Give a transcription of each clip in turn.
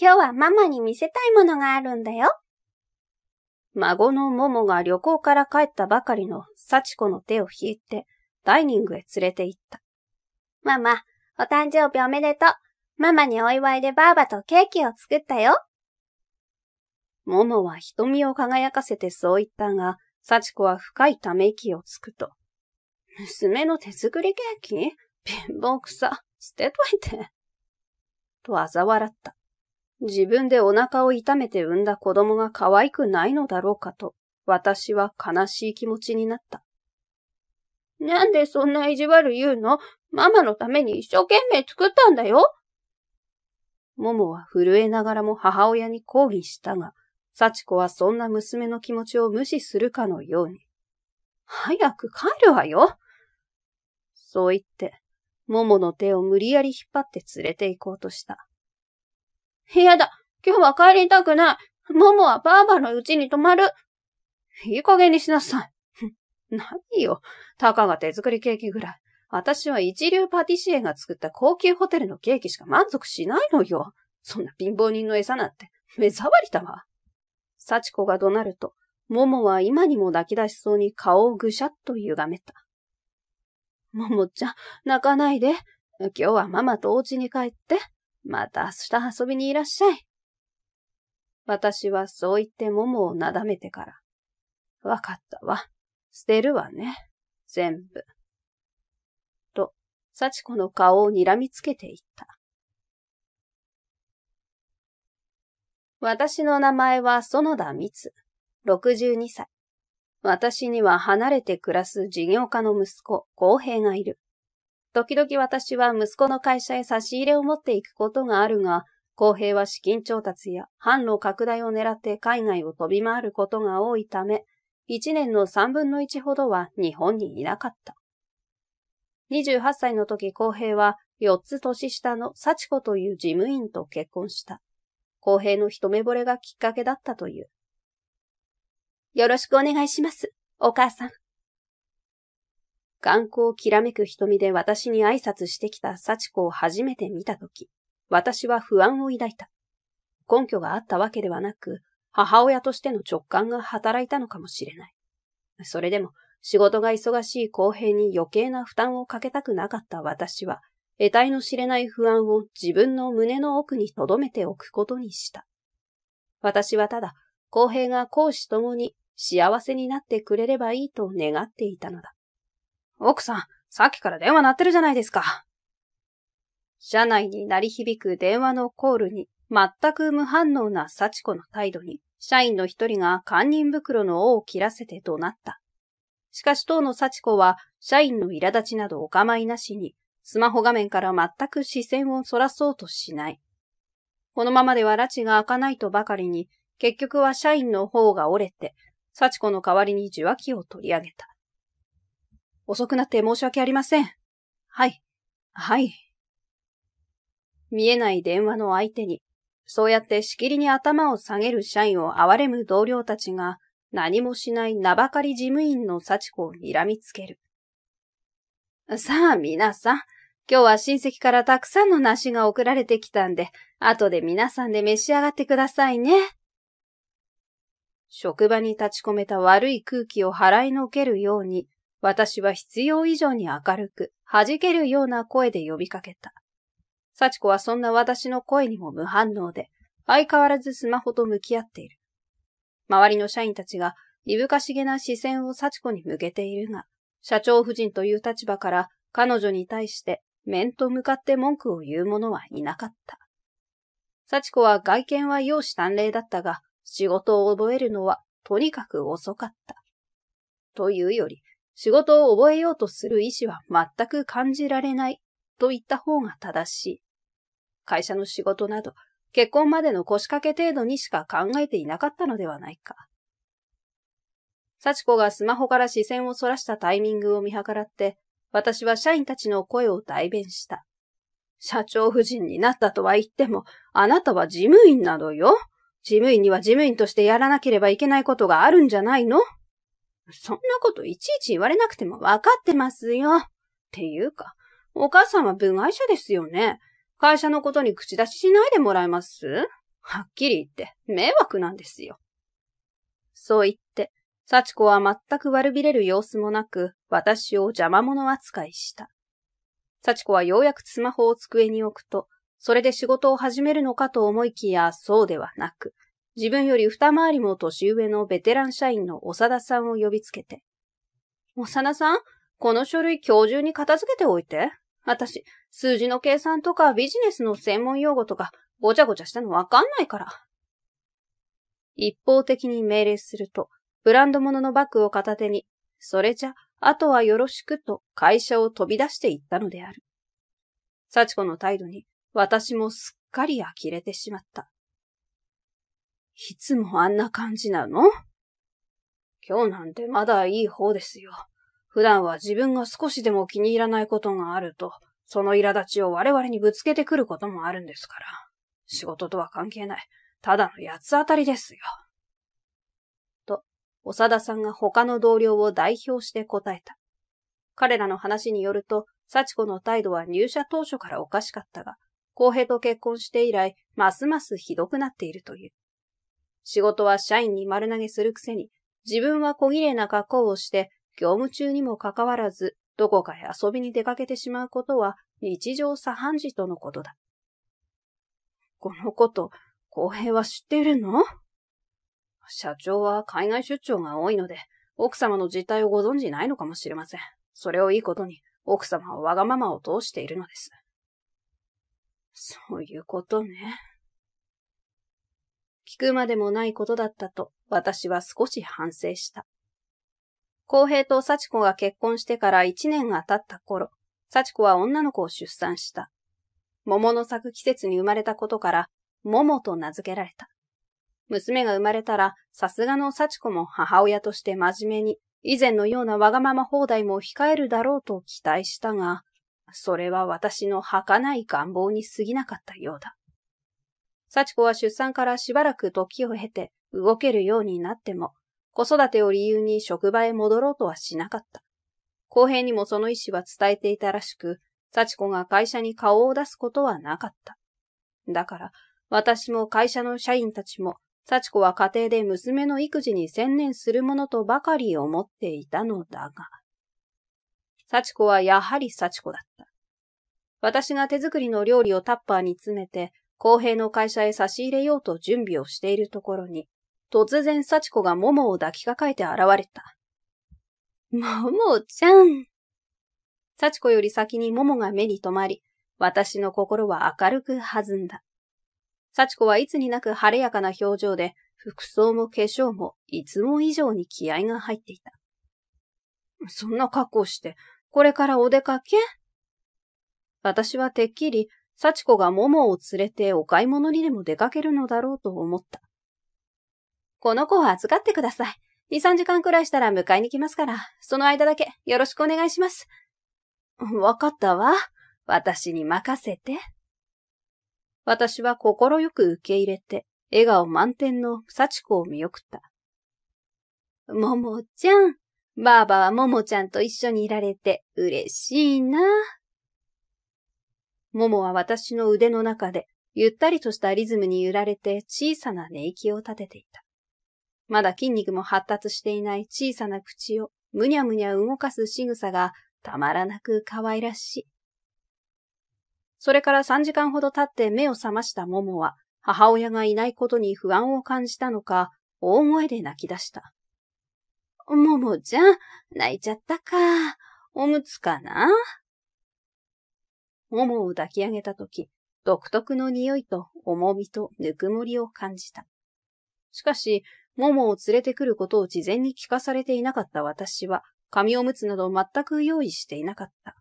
今日はママに見せたいものがあるんだよ。孫の桃が旅行から帰ったばかりの幸子の手を引いてダイニングへ連れて行った。ママ、お誕生日おめでとう。ママにお祝いでばあばとケーキを作ったよ。桃は瞳を輝かせてそう言ったが、幸子は深いため息をつくと。娘の手作りケーキ貧乏くさ、捨てといて。と嘲笑った。自分でお腹を痛めて産んだ子供が可愛くないのだろうかと、私は悲しい気持ちになった。なんでそんな意地悪言うのママのために一生懸命作ったんだよももは震えながらも母親に抗議したが、幸子はそんな娘の気持ちを無視するかのように。早く帰るわよそう言って、ももの手を無理やり引っ張って連れて行こうとした。嫌だ。今日は帰りたくない。ももはばあばの家に泊まる。いい加減にしなさい。何よ。たかが手作りケーキぐらい。私は一流パティシエが作った高級ホテルのケーキしか満足しないのよ。そんな貧乏人の餌なんて、目障りだわ。幸子が怒鳴ると、ももは今にも泣き出しそうに顔をぐしゃっと歪めた。ももちゃん、泣かないで。今日はママとお家に帰って。また明日遊びにいらっしゃい。私はそう言ってももをなだめてから。わかったわ。捨てるわね。全部。と、幸子の顔を睨みつけていった。私の名前は園田光、62歳。私には離れて暮らす事業家の息子、公平がいる。時々私は息子の会社へ差し入れを持っていくことがあるが、公平は資金調達や販路拡大を狙って海外を飛び回ることが多いため、1年の3分の1ほどは日本にいなかった。28歳の時公平は4つ年下の幸子という事務員と結婚した。公平の一目惚れがきっかけだったという。よろしくお願いします、お母さん。眼光きらめく瞳で私に挨拶してきた幸子を初めて見たとき、私は不安を抱いた。根拠があったわけではなく、母親としての直感が働いたのかもしれない。それでも、仕事が忙しい公平に余計な負担をかけたくなかった私は、得体の知れない不安を自分の胸の奥に留めておくことにした。私はただ、公平が公私ともに幸せになってくれればいいと願っていたのだ。奥さん、さっきから電話鳴ってるじゃないですか。車内に鳴り響く電話のコールに、全く無反応な幸子の態度に、社員の一人が堪忍袋の尾を切らせて怒鳴った。しかし当の幸子は、社員の苛立ちなどお構いなしに、スマホ画面から全く視線を逸らそうとしない。このままでは拉致が開かないとばかりに、結局は社員の方が折れて、幸子の代わりに受話器を取り上げた。遅くなって申し訳ありません。はい。はい。見えない電話の相手に、そうやってしきりに頭を下げる社員を憐れむ同僚たちが、何もしない名ばかり事務員の幸子を睨みつける。さあ皆さん、今日は親戚からたくさんの梨が送られてきたんで、後で皆さんで召し上がってくださいね。職場に立ち込めた悪い空気を払いのけるように、私は必要以上に明るく、弾けるような声で呼びかけた。幸子はそんな私の声にも無反応で、相変わらずスマホと向き合っている。周りの社員たちが、いぶかしげな視線を幸子に向けているが、社長夫人という立場から彼女に対して面と向かって文句を言う者はいなかった。幸子は外見は容姿端麗だったが、仕事を覚えるのはとにかく遅かった。というより、仕事を覚えようとする意志は全く感じられないと言った方が正しい。会社の仕事など結婚までの腰掛け程度にしか考えていなかったのではないか。幸子がスマホから視線を逸らしたタイミングを見計らって、私は社員たちの声を代弁した。社長夫人になったとは言っても、あなたは事務員などよ。事務員には事務員としてやらなければいけないことがあるんじゃないのそんなこといちいち言われなくてもわかってますよ。っていうか、お母さんは部外者ですよね。会社のことに口出ししないでもらえますはっきり言って迷惑なんですよ。そう言って、幸子は全く悪びれる様子もなく、私を邪魔者扱いした。幸子はようやくスマホを机に置くと、それで仕事を始めるのかと思いきや、そうではなく、自分より二回りも年上のベテラン社員の長田さんを呼びつけて。長田さん、この書類今日中に片付けておいて。私、数字の計算とかビジネスの専門用語とか、ごちゃごちゃしたのわかんないから。一方的に命令すると、ブランド物のバッグを片手に、それじゃ、あとはよろしくと会社を飛び出していったのである。幸子の態度に、私もすっかり呆れてしまった。いつもあんな感じなの今日なんてまだいい方ですよ。普段は自分が少しでも気に入らないことがあると、その苛立ちを我々にぶつけてくることもあるんですから。仕事とは関係ない。ただの八つ当たりですよ。と、長田さんが他の同僚を代表して答えた。彼らの話によると、幸子の態度は入社当初からおかしかったが、公平と結婚して以来、ますますひどくなっているという。仕事は社員に丸投げするくせに、自分は小綺麗な格好をして、業務中にもかかわらず、どこかへ遊びに出かけてしまうことは日常茶飯事とのことだ。このこと、公平は知っているの社長は海外出張が多いので、奥様の実態をご存じないのかもしれません。それをいいことに、奥様はわがままを通しているのです。そういうことね。聞くまでもないことだったと私は少し反省した。公平と幸子が結婚してから1年が経った頃、幸子は女の子を出産した。桃の咲く季節に生まれたことから、桃と名付けられた。娘が生まれたら、さすがの幸子も母親として真面目に、以前のようなわがまま放題も控えるだろうと期待したが、それは私の儚い願望に過ぎなかったようだ。幸子は出産からしばらく時を経て動けるようになっても、子育てを理由に職場へ戻ろうとはしなかった。公平にもその意思は伝えていたらしく、幸子が会社に顔を出すことはなかった。だから、私も会社の社員たちも、幸子は家庭で娘の育児に専念するものとばかり思っていたのだが、幸子はやはり幸子だった。私が手作りの料理をタッパーに詰めて、公平の会社へ差し入れようと準備をしているところに、突然幸子が桃を抱きかかえて現れた。桃ちゃん。幸子より先に桃が目に留まり、私の心は明るく弾んだ。幸子はいつになく晴れやかな表情で、服装も化粧もいつも以上に気合が入っていた。そんな格好して、これからお出かけ私はてっきり幸子がももを連れてお買い物にでも出かけるのだろうと思った。この子を預かってください。2、3時間くらいしたら迎えに来ますから、その間だけよろしくお願いします。わかったわ。私に任せて。私は心よく受け入れて、笑顔満点の幸子を見送った。ももちゃん。ばあばはももちゃんと一緒にいられて嬉しいな。ももは私の腕の中で、ゆったりとしたリズムに揺られて小さな寝息を立てていた。まだ筋肉も発達していない小さな口をむにゃむにゃ動かす仕草がたまらなく可愛らしい。それから3時間ほど経って目を覚ましたももは、母親がいないことに不安を感じたのか、大声で泣き出した。ももちゃん、泣いちゃったか。おむつかなももを抱き上げたとき、独特の匂いと重みとぬくもりを感じた。しかし、ももを連れてくることを事前に聞かされていなかった私は、紙おむつなど全く用意していなかった。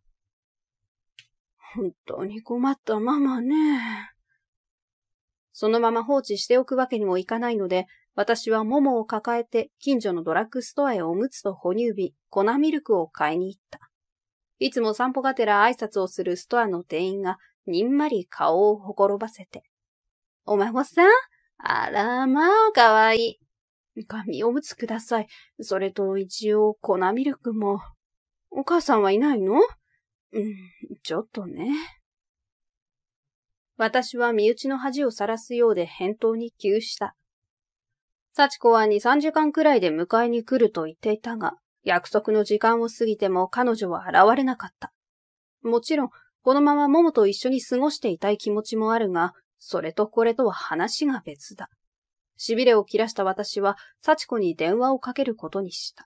本当に困ったママね。そのまま放置しておくわけにもいかないので、私はももを抱えて近所のドラッグストアへおむつと哺乳瓶、粉ミルクを買いに行った。いつも散歩がてら挨拶をするストアの店員がにんまり顔をほころばせて。お孫さんあらまあ、かわいい。紙おむつください。それと一応粉ミルクも。お母さんはいないのうん、ちょっとね。私は身内の恥をさらすようで返答に急した。幸子は2、3時間くらいで迎えに来ると言っていたが、約束の時間を過ぎても彼女は現れなかった。もちろん、このまま桃と一緒に過ごしていたい気持ちもあるが、それとこれとは話が別だ。痺れを切らした私は、幸子に電話をかけることにした。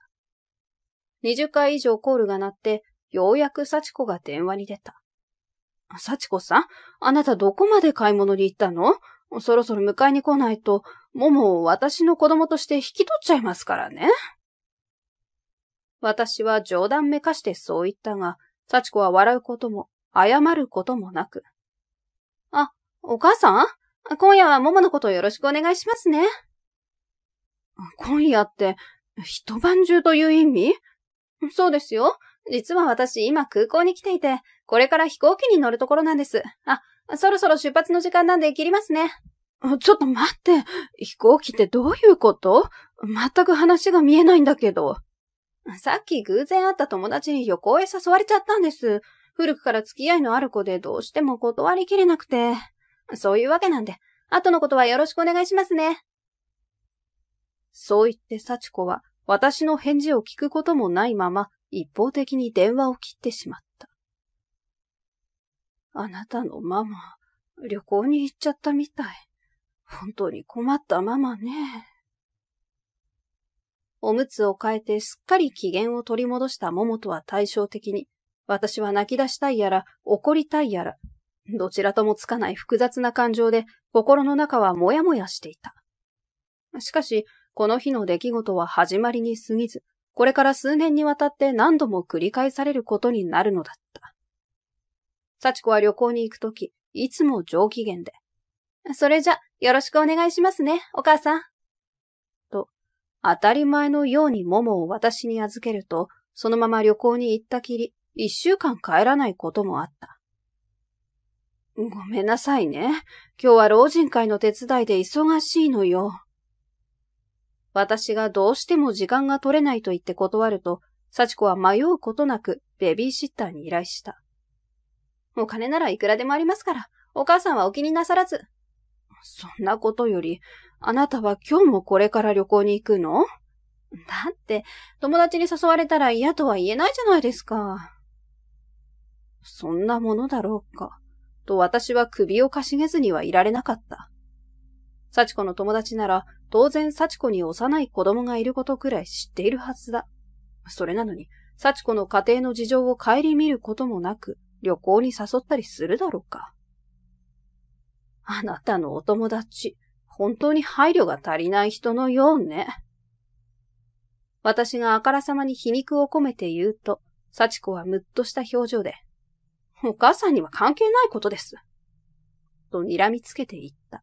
20回以上コールが鳴って、ようやく幸子が電話に出た。幸子さん、あなたどこまで買い物に行ったのそろそろ迎えに来ないと、桃を私の子供として引き取っちゃいますからね。私は冗談めかしてそう言ったが、幸子は笑うことも、謝ることもなく。あ、お母さん今夜はもものことよろしくお願いしますね。今夜って、一晩中という意味そうですよ。実は私今空港に来ていて、これから飛行機に乗るところなんです。あ、そろそろ出発の時間なんで切りますね。ちょっと待って、飛行機ってどういうこと全く話が見えないんだけど。さっき偶然会った友達に旅行へ誘われちゃったんです。古くから付き合いのある子でどうしても断りきれなくて。そういうわけなんで、後のことはよろしくお願いしますね。そう言って幸子は私の返事を聞くこともないまま一方的に電話を切ってしまった。あなたのママ、旅行に行っちゃったみたい。本当に困ったママね。おむつを変えてすっかり機嫌を取り戻した桃とは対照的に、私は泣き出したいやら、怒りたいやら、どちらともつかない複雑な感情で、心の中はもやもやしていた。しかし、この日の出来事は始まりに過ぎず、これから数年にわたって何度も繰り返されることになるのだった。幸子は旅行に行くとき、いつも上機嫌で。それじゃ、よろしくお願いしますね、お母さん。当たり前のように桃を私に預けると、そのまま旅行に行ったきり、一週間帰らないこともあった。ごめんなさいね。今日は老人会の手伝いで忙しいのよ。私がどうしても時間が取れないと言って断ると、幸子は迷うことなくベビーシッターに依頼した。お金ならいくらでもありますから、お母さんはお気になさらず。そんなことより、あなたは今日もこれから旅行に行くのだって、友達に誘われたら嫌とは言えないじゃないですか。そんなものだろうか。と私は首をかしげずにはいられなかった。幸子の友達なら、当然幸子に幼い子供がいることくらい知っているはずだ。それなのに、幸子の家庭の事情を顧みることもなく、旅行に誘ったりするだろうか。あなたのお友達、本当に配慮が足りない人のようね。私があからさまに皮肉を込めて言うと、幸子はむっとした表情で、お母さんには関係ないことです。と睨みつけて言った。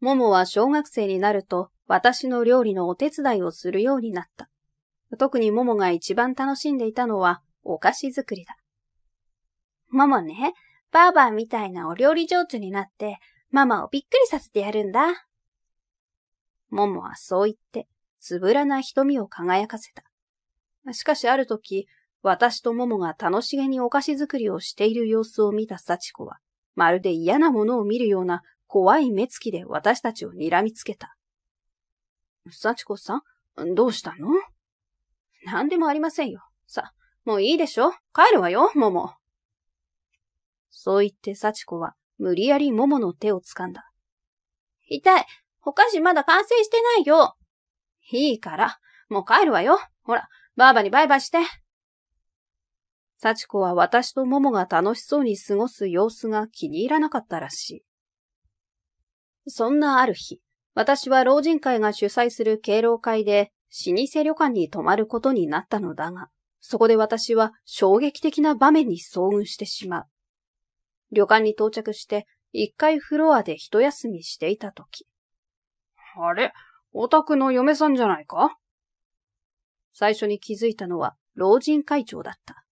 ももは小学生になると私の料理のお手伝いをするようになった。特にももが一番楽しんでいたのはお菓子作りだ。ももね、ばあばみたいなお料理上手になってママをびっくりさせてやるんだ。ももはそう言って、つぶらな瞳を輝かせた。しかしある時、私とももが楽しげにお菓子作りをしている様子を見た幸子は、まるで嫌なものを見るような怖い目つきで私たちを睨みつけた。幸子さん、どうしたの何でもありませんよ。さ、もういいでしょ帰るわよ、もも。そう言って幸子は無理やりももの手を掴んだ。痛いお菓子まだ完成してないよいいから、もう帰るわよほら、ばあばにバイバイして。幸子は私と桃が楽しそうに過ごす様子が気に入らなかったらしい。そんなある日、私は老人会が主催する敬老会で老舗旅館に泊まることになったのだが、そこで私は衝撃的な場面に遭遇してしまう。旅館に到着して、一回フロアで一休みしていたとき。あれお宅の嫁さんじゃないか最初に気づいたのは老人会長だった。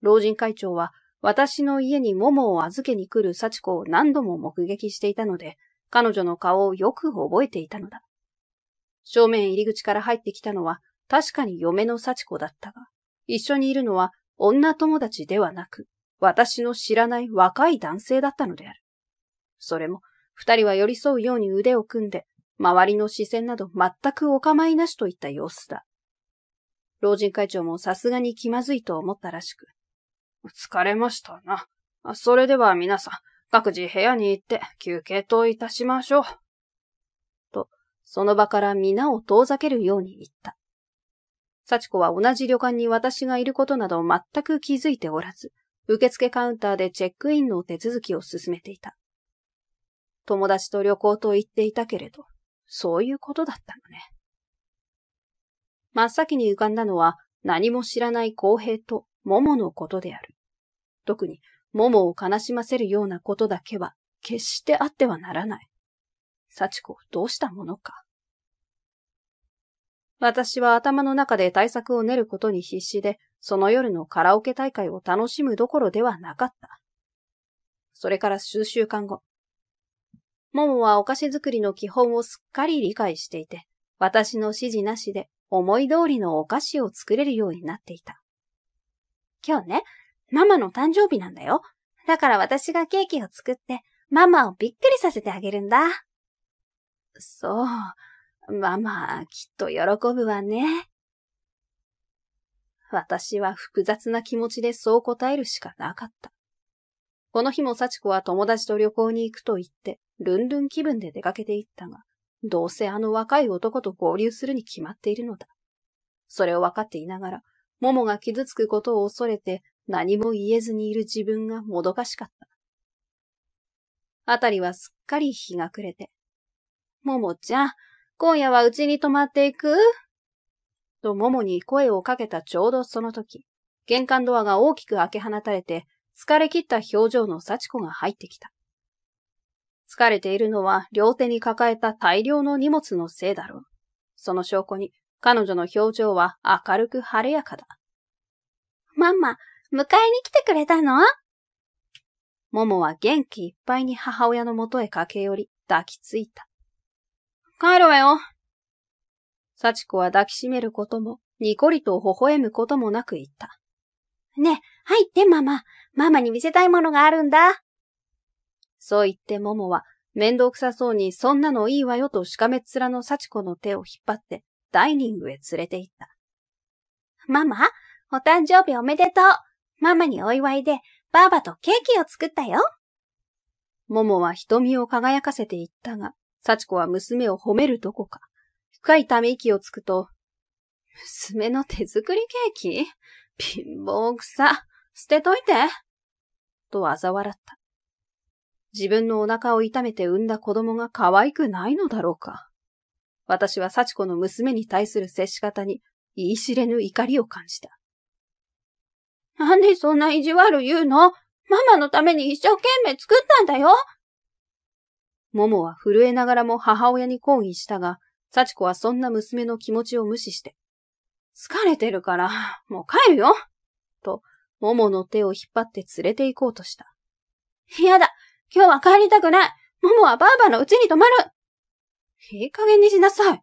老人会長は私の家に桃を預けに来る幸子を何度も目撃していたので、彼女の顔をよく覚えていたのだ。正面入り口から入ってきたのは確かに嫁の幸子だったが、一緒にいるのは女友達ではなく、私の知らない若い男性だったのである。それも、二人は寄り添うように腕を組んで、周りの視線など全くお構いなしといった様子だ。老人会長もさすがに気まずいと思ったらしく。疲れましたな。それでは皆さん、各自部屋に行って休憩といたしましょう。と、その場から皆を遠ざけるように言った。幸子は同じ旅館に私がいることなど全く気づいておらず、受付カウンターでチェックインの手続きを進めていた。友達と旅行と言っていたけれど、そういうことだったのね。真っ先に浮かんだのは何も知らない公平と桃のことである。特に桃を悲しませるようなことだけは決してあってはならない。幸子どうしたものか。私は頭の中で対策を練ることに必死で、その夜のカラオケ大会を楽しむどころではなかった。それから数週間後。ももはお菓子作りの基本をすっかり理解していて、私の指示なしで思い通りのお菓子を作れるようになっていた。今日ね、ママの誕生日なんだよ。だから私がケーキを作って、ママをびっくりさせてあげるんだ。そう。ママ、きっと喜ぶわね。私は複雑な気持ちでそう答えるしかなかった。この日も幸子は友達と旅行に行くと言って、ルンルン気分で出かけていったが、どうせあの若い男と合流するに決まっているのだ。それを分かっていながら、ももが傷つくことを恐れて何も言えずにいる自分がもどかしかった。あたりはすっかり日が暮れて。ももちゃん、今夜はうちに泊まっていくとももに声をかけたちょうどその時、玄関ドアが大きく開け放たれて、疲れ切った表情の幸子が入ってきた。疲れているのは両手に抱えた大量の荷物のせいだろう。その証拠に、彼女の表情は明るく晴れやかだ。ママ、迎えに来てくれたのももは元気いっぱいに母親のもとへ駆け寄り、抱きついた。帰るわよ。幸子は抱きしめることも、にこりと微笑むこともなく言った。ねえ、入ってママ。ママに見せたいものがあるんだ。そう言って桃は、面倒くさそうにそんなのいいわよとしかめっ面の幸子の手を引っ張って、ダイニングへ連れて行った。ママ、お誕生日おめでとう。ママにお祝いで、ばあばとケーキを作ったよ。桃は瞳を輝かせていったが、幸子は娘を褒めるどこか、深いため息をつくと、娘の手作りケーキ貧乏草、捨てといてと嘲笑った。自分のお腹を痛めて産んだ子供が可愛くないのだろうか。私は幸子の娘に対する接し方に言い知れぬ怒りを感じた。なんでそんな意地悪言うのママのために一生懸命作ったんだよももは震えながらも母親に抗議したが、幸子はそんな娘の気持ちを無視して、疲れてるから、もう帰るよと、桃の手を引っ張って連れて行こうとした。嫌だ今日は帰りたくないももはばあばのうちに泊まるいい加減にしなさい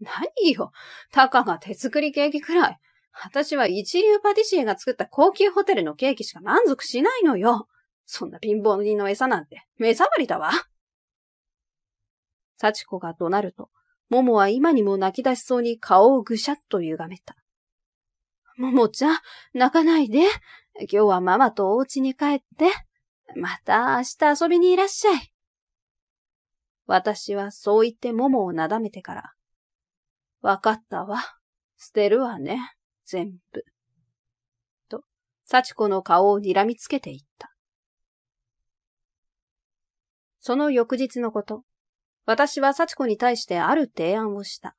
何 よたかが手作りケーキくらい。私は一流パティシエが作った高級ホテルのケーキしか満足しないのよ。そんな貧乏人の餌なんて、目障りだわ。幸子が怒鳴ると、ももは今にも泣き出しそうに顔をぐしゃっと歪めた。ももちゃん、泣かないで。今日はママとお家に帰って。また明日遊びにいらっしゃい。私はそう言ってももをなだめてから。わかったわ。捨てるわね。全部。と、幸子の顔を睨みつけていった。その翌日のこと。私は幸子に対してある提案をした。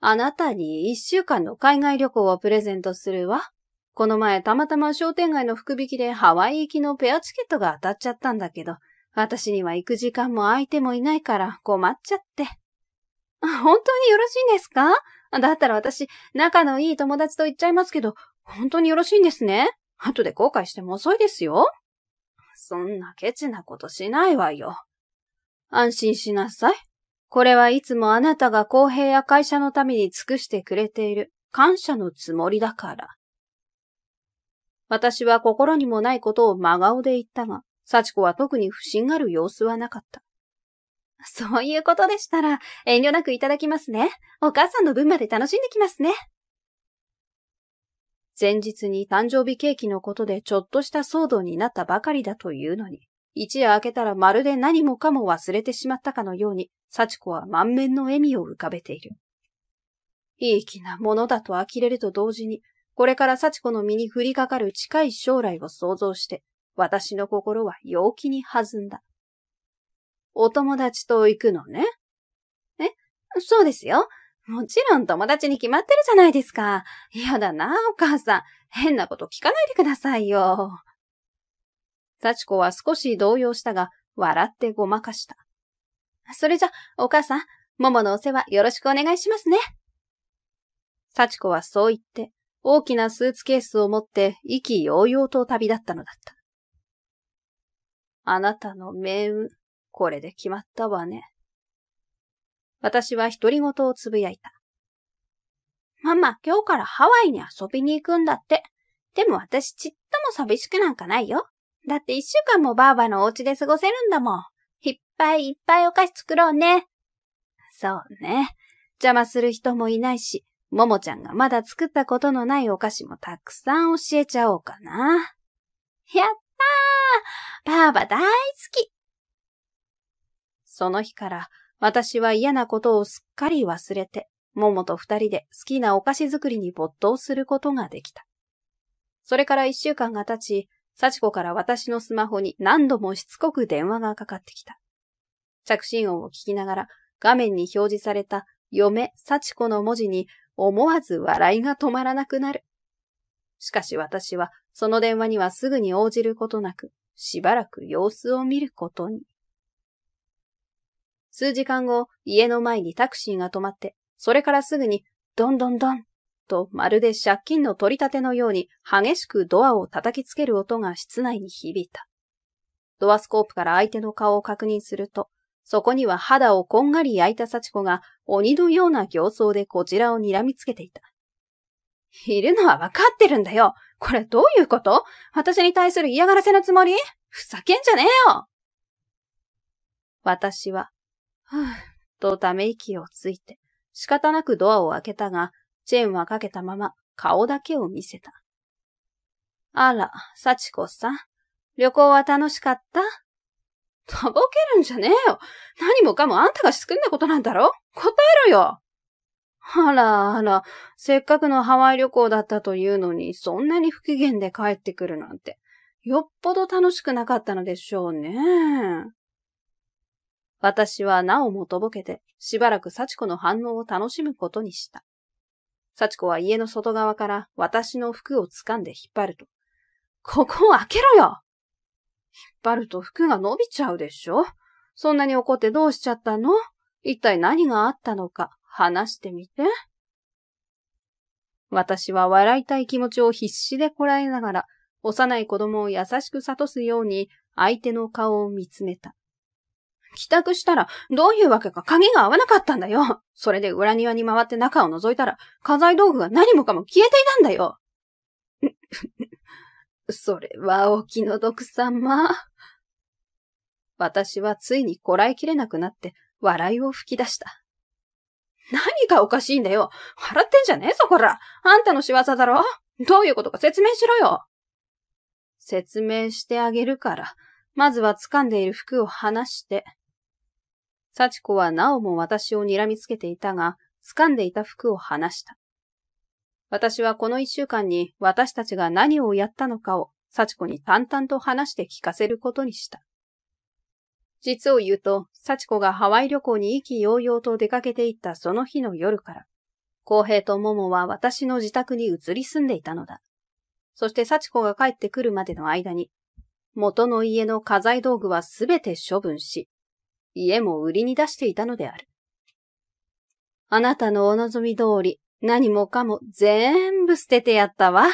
あなたに一週間の海外旅行をプレゼントするわ。この前たまたま商店街の福引きでハワイ行きのペアチケットが当たっちゃったんだけど、私には行く時間も相手もいないから困っちゃって。本当によろしいんですかだったら私、仲のいい友達と行っちゃいますけど、本当によろしいんですね後で後悔しても遅いですよ。そんなケチなことしないわよ。安心しなさい。これはいつもあなたが公平や会社のために尽くしてくれている感謝のつもりだから。私は心にもないことを真顔で言ったが、幸子は特に不審がる様子はなかった。そういうことでしたら、遠慮なくいただきますね。お母さんの分まで楽しんできますね。前日に誕生日ケーキのことでちょっとした騒動になったばかりだというのに、一夜明けたらまるで何もかも忘れてしまったかのように、幸子は満面の笑みを浮かべている。いい気なものだと呆れると同時に、これから幸子の身に降りかかる近い将来を想像して、私の心は陽気に弾んだ。お友達と行くのねえ、そうですよ。もちろん友達に決まってるじゃないですか。嫌だな、お母さん。変なこと聞かないでくださいよ。幸子は少し動揺したが、笑ってごまかした。それじゃ、お母さん、もものお世話よろしくお願いしますね。幸子はそう言って、大きなスーツケースを持って意気揚々と旅立ったのだった。あなたの命運、これで決まったわね。私は独り言をつぶやいた。ママ、今日からハワイに遊びに行くんだって。でも私ちっとも寂しくなんかないよ。だって一週間もばあばのお家で過ごせるんだもん。いっぱいいっぱいお菓子作ろうね。そうね。邪魔する人もいないし、ももちゃんがまだ作ったことのないお菓子もたくさん教えちゃおうかな。やったーばあば大好きその日から私は嫌なことをすっかり忘れて、ももと二人で好きなお菓子作りに没頭することができた。それから一週間が経ち、幸子から私のスマホに何度もしつこく電話がかかってきた。着信音を聞きながら画面に表示された嫁幸子の文字に思わず笑いが止まらなくなる。しかし私はその電話にはすぐに応じることなく、しばらく様子を見ることに。数時間後、家の前にタクシーが止まって、それからすぐに、どんどんどんと、まるで借金の取り立てのように激しくドアを叩きつける音が室内に響いた。ドアスコープから相手の顔を確認すると、そこには肌をこんがり焼いた幸子が鬼のような形相でこちらを睨みつけていた。いるのはわかってるんだよこれどういうこと私に対する嫌がらせのつもりふざけんじゃねえよ私は、ふぅ、とため息をついて、仕方なくドアを開けたが、チェーンはかけたまま顔だけを見せた。あら、幸子さん。旅行は楽しかったとぼけるんじゃねえよ。何もかもあんたが仕組んだことなんだろ答えろよ。あらあら、せっかくのハワイ旅行だったというのに、そんなに不機嫌で帰ってくるなんて、よっぽど楽しくなかったのでしょうね。私はなおもとぼけて、しばらく幸子の反応を楽しむことにした。幸子は家の外側から私の服を掴んで引っ張ると。ここを開けろよ引っ張ると服が伸びちゃうでしょそんなに怒ってどうしちゃったの一体何があったのか話してみて。私は笑いたい気持ちを必死でこらえながら、幼い子供を優しく諭すように相手の顔を見つめた。帰宅したら、どういうわけか鍵が合わなかったんだよ。それで裏庭に回って中を覗いたら、家財道具が何もかも消えていたんだよ。それはお気の毒様。私はついにこらえきれなくなって笑いを吹き出した。何がおかしいんだよ笑ってんじゃねえぞ、こらあんたの仕業だろどういうことか説明しろよ説明してあげるから、まずは掴んでいる服を離して、幸子はなおも私を睨みつけていたが、掴んでいた服を離した。私はこの一週間に私たちが何をやったのかを幸子に淡々と話して聞かせることにした。実を言うと、幸子がハワイ旅行に意気揚々と出かけていったその日の夜から、公平と桃は私の自宅に移り住んでいたのだ。そして幸子が帰ってくるまでの間に、元の家の家財道具はすべて処分し、家も売りに出していたのである。あなたのお望み通り、何もかも全部捨ててやったわ。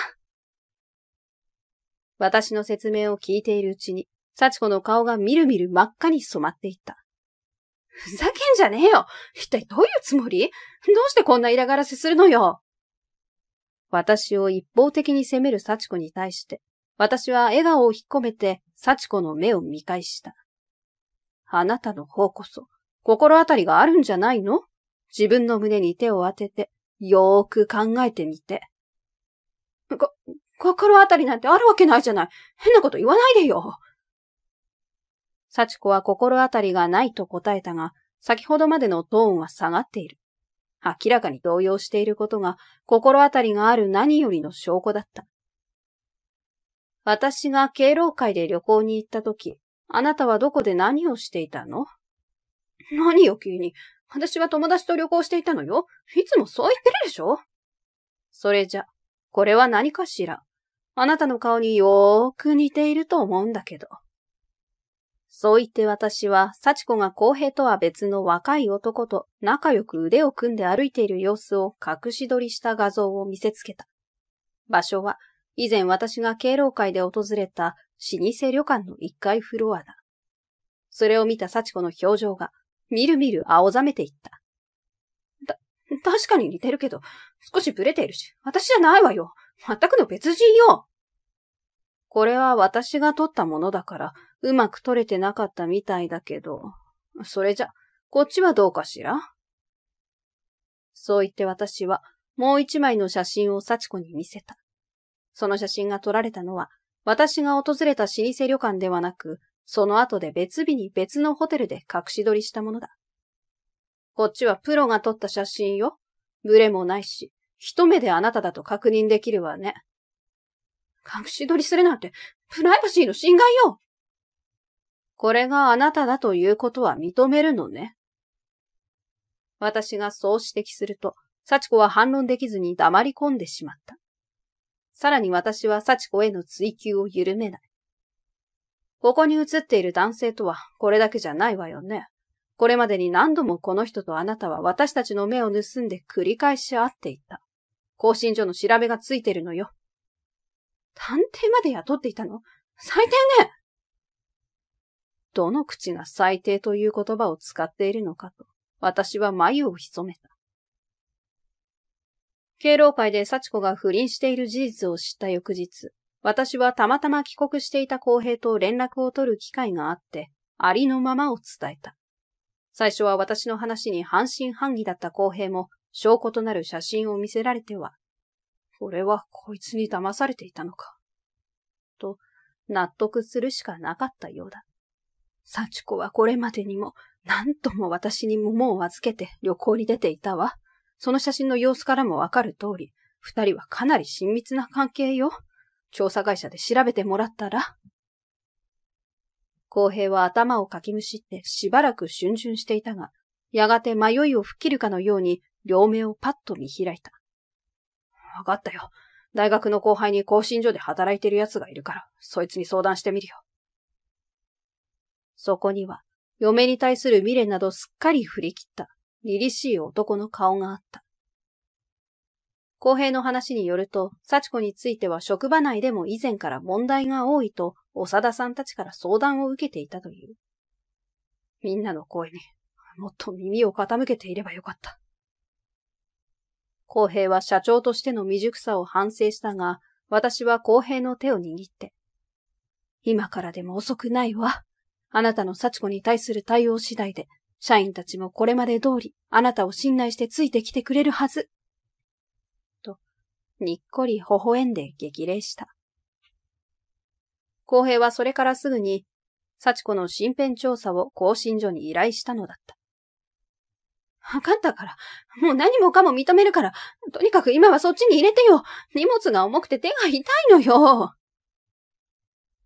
私の説明を聞いているうちに、幸子の顔がみるみる真っ赤に染まっていった。ふざけんじゃねえよ一体どういうつもりどうしてこんな嫌がらせするのよ私を一方的に責める幸子に対して、私は笑顔を引っ込めて幸子の目を見返した。あなたの方こそ、心当たりがあるんじゃないの自分の胸に手を当てて、よーく考えてみて。こ、心当たりなんてあるわけないじゃない。変なこと言わないでよ。幸子は心当たりがないと答えたが、先ほどまでのトーンは下がっている。明らかに動揺していることが心当たりがある何よりの証拠だった。私が敬老会で旅行に行った時、あなたはどこで何をしていたの何よ急に。私は友達と旅行していたのよ。いつもそう言ってるでしょそれじゃ、これは何かしら。あなたの顔によーく似ていると思うんだけど。そう言って私は、幸子が公平とは別の若い男と仲良く腕を組んで歩いている様子を隠し撮りした画像を見せつけた。場所は、以前私が敬老会で訪れた老舗旅館の1階フロアだ。それを見た幸子の表情が、みるみる青ざめていった。た、確かに似てるけど、少しブレているし、私じゃないわよ。全くの別人よ。これは私が取ったものだから、うまく撮れてなかったみたいだけど、それじゃ、こっちはどうかしらそう言って私は、もう一枚の写真を幸子に見せた。その写真が撮られたのは、私が訪れた老舗旅館ではなく、その後で別日に別のホテルで隠し撮りしたものだ。こっちはプロが撮った写真よ。ブレもないし、一目であなただと確認できるわね。隠し撮りするなんて、プライバシーの侵害よこれがあなただということは認めるのね。私がそう指摘すると、幸子は反論できずに黙り込んでしまった。さらに私は幸子への追求を緩めない。ここに映っている男性とはこれだけじゃないわよね。これまでに何度もこの人とあなたは私たちの目を盗んで繰り返し会っていた。更新所の調べがついてるのよ。探偵まで雇っていたの最低ねどの口が最低という言葉を使っているのかと、私は眉を潜めた。敬老会で幸子が不倫している事実を知った翌日、私はたまたま帰国していた公平と連絡を取る機会があって、ありのままを伝えた。最初は私の話に半信半疑だった公平も、証拠となる写真を見せられては、俺はこいつに騙されていたのか。と、納得するしかなかったようだ。幸子はこれまでにも、何とも私に桃を預けて旅行に出ていたわ。その写真の様子からもわかる通り、二人はかなり親密な関係よ。調査会社で調べてもらったら。公平は頭をかきむしってしばらく逡巡していたが、やがて迷いを吹きるかのように両目をパッと見開いた。わかったよ。大学の後輩に更新所で働いてる奴がいるから、そいつに相談してみるよ。そこには、嫁に対する未練などすっかり振り切った凛々しい男の顔があった。公平の話によると、幸子については職場内でも以前から問題が多いと、長田さんたちから相談を受けていたという。みんなの声に、もっと耳を傾けていればよかった。公平は社長としての未熟さを反省したが、私は公平の手を握って、今からでも遅くないわ。あなたの幸子に対する対応次第で、社員たちもこれまで通り、あなたを信頼してついてきてくれるはず。と、にっこり微笑んで激励した。公平はそれからすぐに、幸子の身辺調査を更新所に依頼したのだった。分かったから。もう何もかも認めるから。とにかく今はそっちに入れてよ。荷物が重くて手が痛いのよ。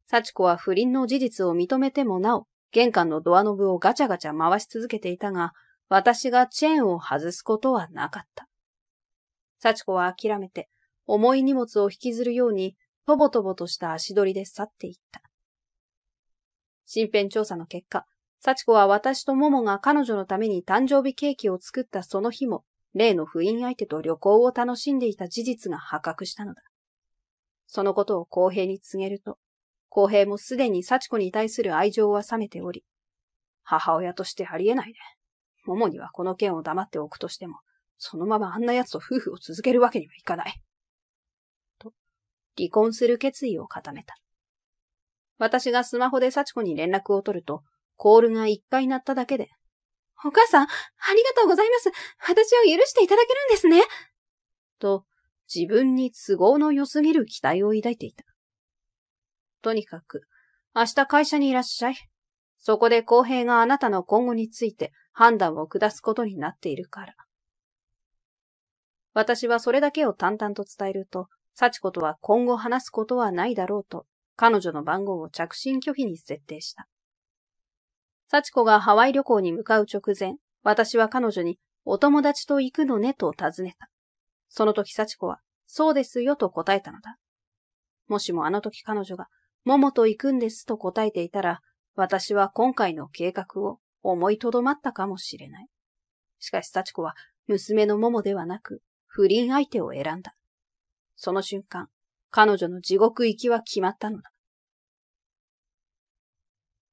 幸子は不倫の事実を認めてもなお、玄関のドアノブをガチャガチャ回し続けていたが、私がチェーンを外すことはなかった。幸子は諦めて、重い荷物を引きずるように、とぼとぼとした足取りで去っていった。身辺調査の結果、幸子は私と桃が彼女のために誕生日ケーキを作ったその日も、例の不倫相手と旅行を楽しんでいた事実が発覚したのだ。そのことを公平に告げると、公平もすでに幸子に対する愛情は冷めており、母親としてありえないね。桃にはこの件を黙っておくとしても、そのままあんな奴と夫婦を続けるわけにはいかない。と、離婚する決意を固めた。私がスマホで幸子に連絡を取ると、コールが一回鳴っただけで、お母さん、ありがとうございます。私を許していただけるんですね。と、自分に都合の良すぎる期待を抱いていた。とにかく、明日会社にいらっしゃい。そこで公平があなたの今後について判断を下すことになっているから。私はそれだけを淡々と伝えると、幸子とは今後話すことはないだろうと、彼女の番号を着信拒否に設定した。幸子がハワイ旅行に向かう直前、私は彼女に、お友達と行くのねと尋ねた。その時幸子は、そうですよと答えたのだ。もしもあの時彼女が桃と行くんですと答えていたら、私は今回の計画を思いとどまったかもしれない。しかし幸子は娘の桃ではなく不倫相手を選んだ。その瞬間、彼女の地獄行きは決まったのだ。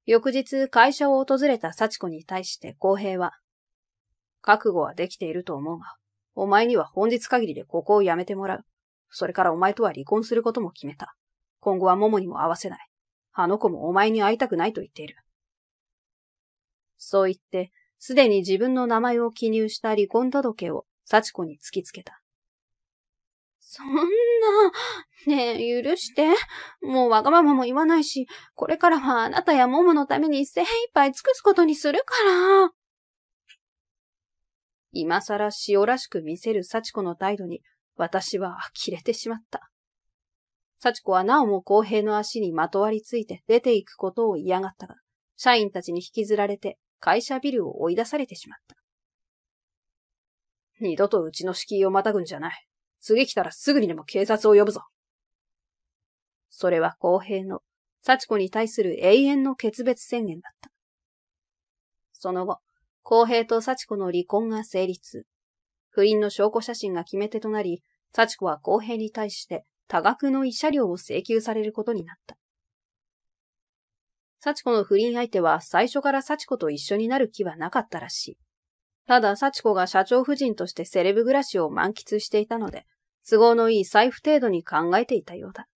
翌日会社を訪れた幸子に対して公平は、覚悟はできていると思うが、お前には本日限りでここを辞めてもらう。それからお前とは離婚することも決めた。今後は桃にも会わせない。あの子もお前に会いたくないと言っている。そう言って、すでに自分の名前を記入した離婚届を幸子に突きつけた。そんな、ねえ、許して。もうわがままも言わないし、これからはあなたや桃のために精一杯尽くすことにするから。今更ら塩らしく見せる幸子の態度に、私は呆れてしまった。幸子はなおも公平の足にまとわりついて出ていくことを嫌がったが、社員たちに引きずられて会社ビルを追い出されてしまった。二度とうちの敷居をまたぐんじゃない。次来たらすぐにでも警察を呼ぶぞ。それは公平の、幸子に対する永遠の決別宣言だった。その後、公平と幸子の離婚が成立。不倫の証拠写真が決め手となり、幸子は公平に対して多額の慰謝料を請求されることになった。幸子の不倫相手は最初から幸子と一緒になる気はなかったらしい。ただ幸子が社長夫人としてセレブ暮らしを満喫していたので、都合のいい財布程度に考えていたようだ。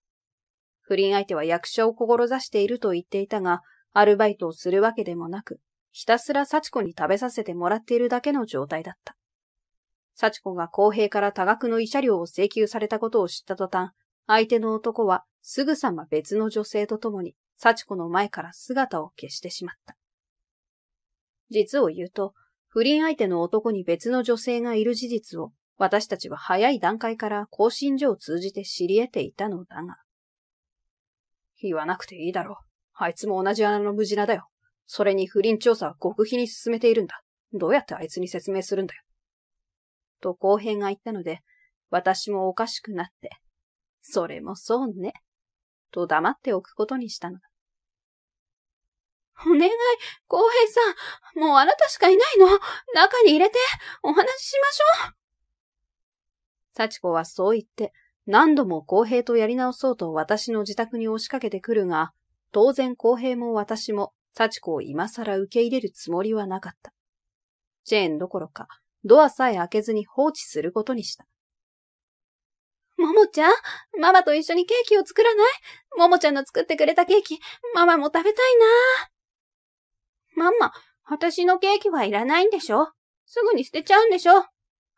不倫相手は役者を志していると言っていたが、アルバイトをするわけでもなく、ひたすら幸子に食べさせてもらっているだけの状態だった。幸子が公平から多額の慰謝料を請求されたことを知った途端、相手の男はすぐさま別の女性と共に、幸子の前から姿を消してしまった。実を言うと、不倫相手の男に別の女性がいる事実を、私たちは早い段階から更新所を通じて知り得ていたのだが。言わなくていいだろう。あいつも同じ穴の無事なだよ。それに不倫調査は極秘に進めているんだ。どうやってあいつに説明するんだよ。と公平が言ったので、私もおかしくなって、それもそうね。と黙っておくことにしたのだ。お願い、浩平さん。もうあなたしかいないの。中に入れて、お話ししましょう。幸子はそう言って、何度も公平とやり直そうと私の自宅に押しかけてくるが、当然公平も私も幸子を今更受け入れるつもりはなかった。チェーンどころか、ドアさえ開けずに放置することにした。ももちゃんママと一緒にケーキを作らないももちゃんの作ってくれたケーキ、ママも食べたいなママ、私のケーキはいらないんでしょすぐに捨てちゃうんでしょ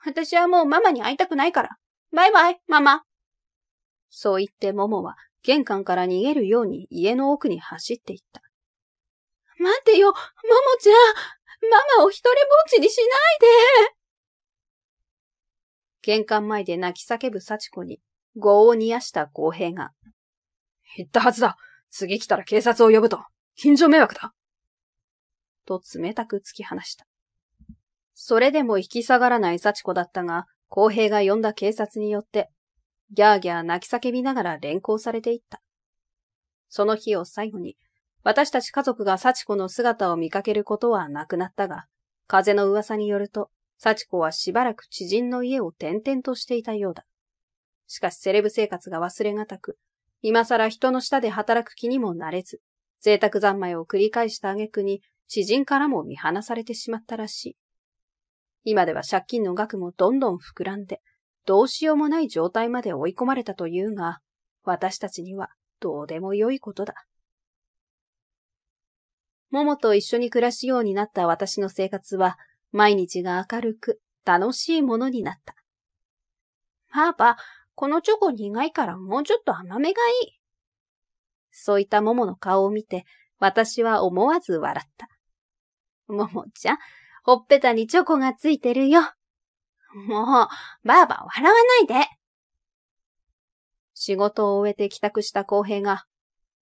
私はもうママに会いたくないから。バイバイ、ママ。そう言ってももは玄関から逃げるように家の奥に走っていった。待てよ、ももちゃんママを一人ぼっちにしないで玄関前で泣き叫ぶ幸子に、業を煮やした公平が。言ったはずだ次来たら警察を呼ぶと近所迷惑だと冷たく突き放した。それでも引き下がらない幸子だったが、公平が呼んだ警察によって、ギャーギャー泣き叫びながら連行されていった。その日を最後に、私たち家族が幸子の姿を見かけることはなくなったが、風の噂によると、幸子はしばらく知人の家を転々としていたようだ。しかしセレブ生活が忘れがたく、今更人の下で働く気にもなれず、贅沢三昧を繰り返した挙句に知人からも見放されてしまったらしい。今では借金の額もどんどん膨らんで、どうしようもない状態まで追い込まれたというが、私たちにはどうでもよいことだ。ももと一緒に暮らすようになった私の生活は、毎日が明るく楽しいものになった。パパ、このチョコ苦いからもうちょっと甘めがいい。そういったももの顔を見て、私は思わず笑った。ももちゃん、ほっぺたにチョコがついてるよ。もう、ばあば笑わないで。仕事を終えて帰宅した公平が、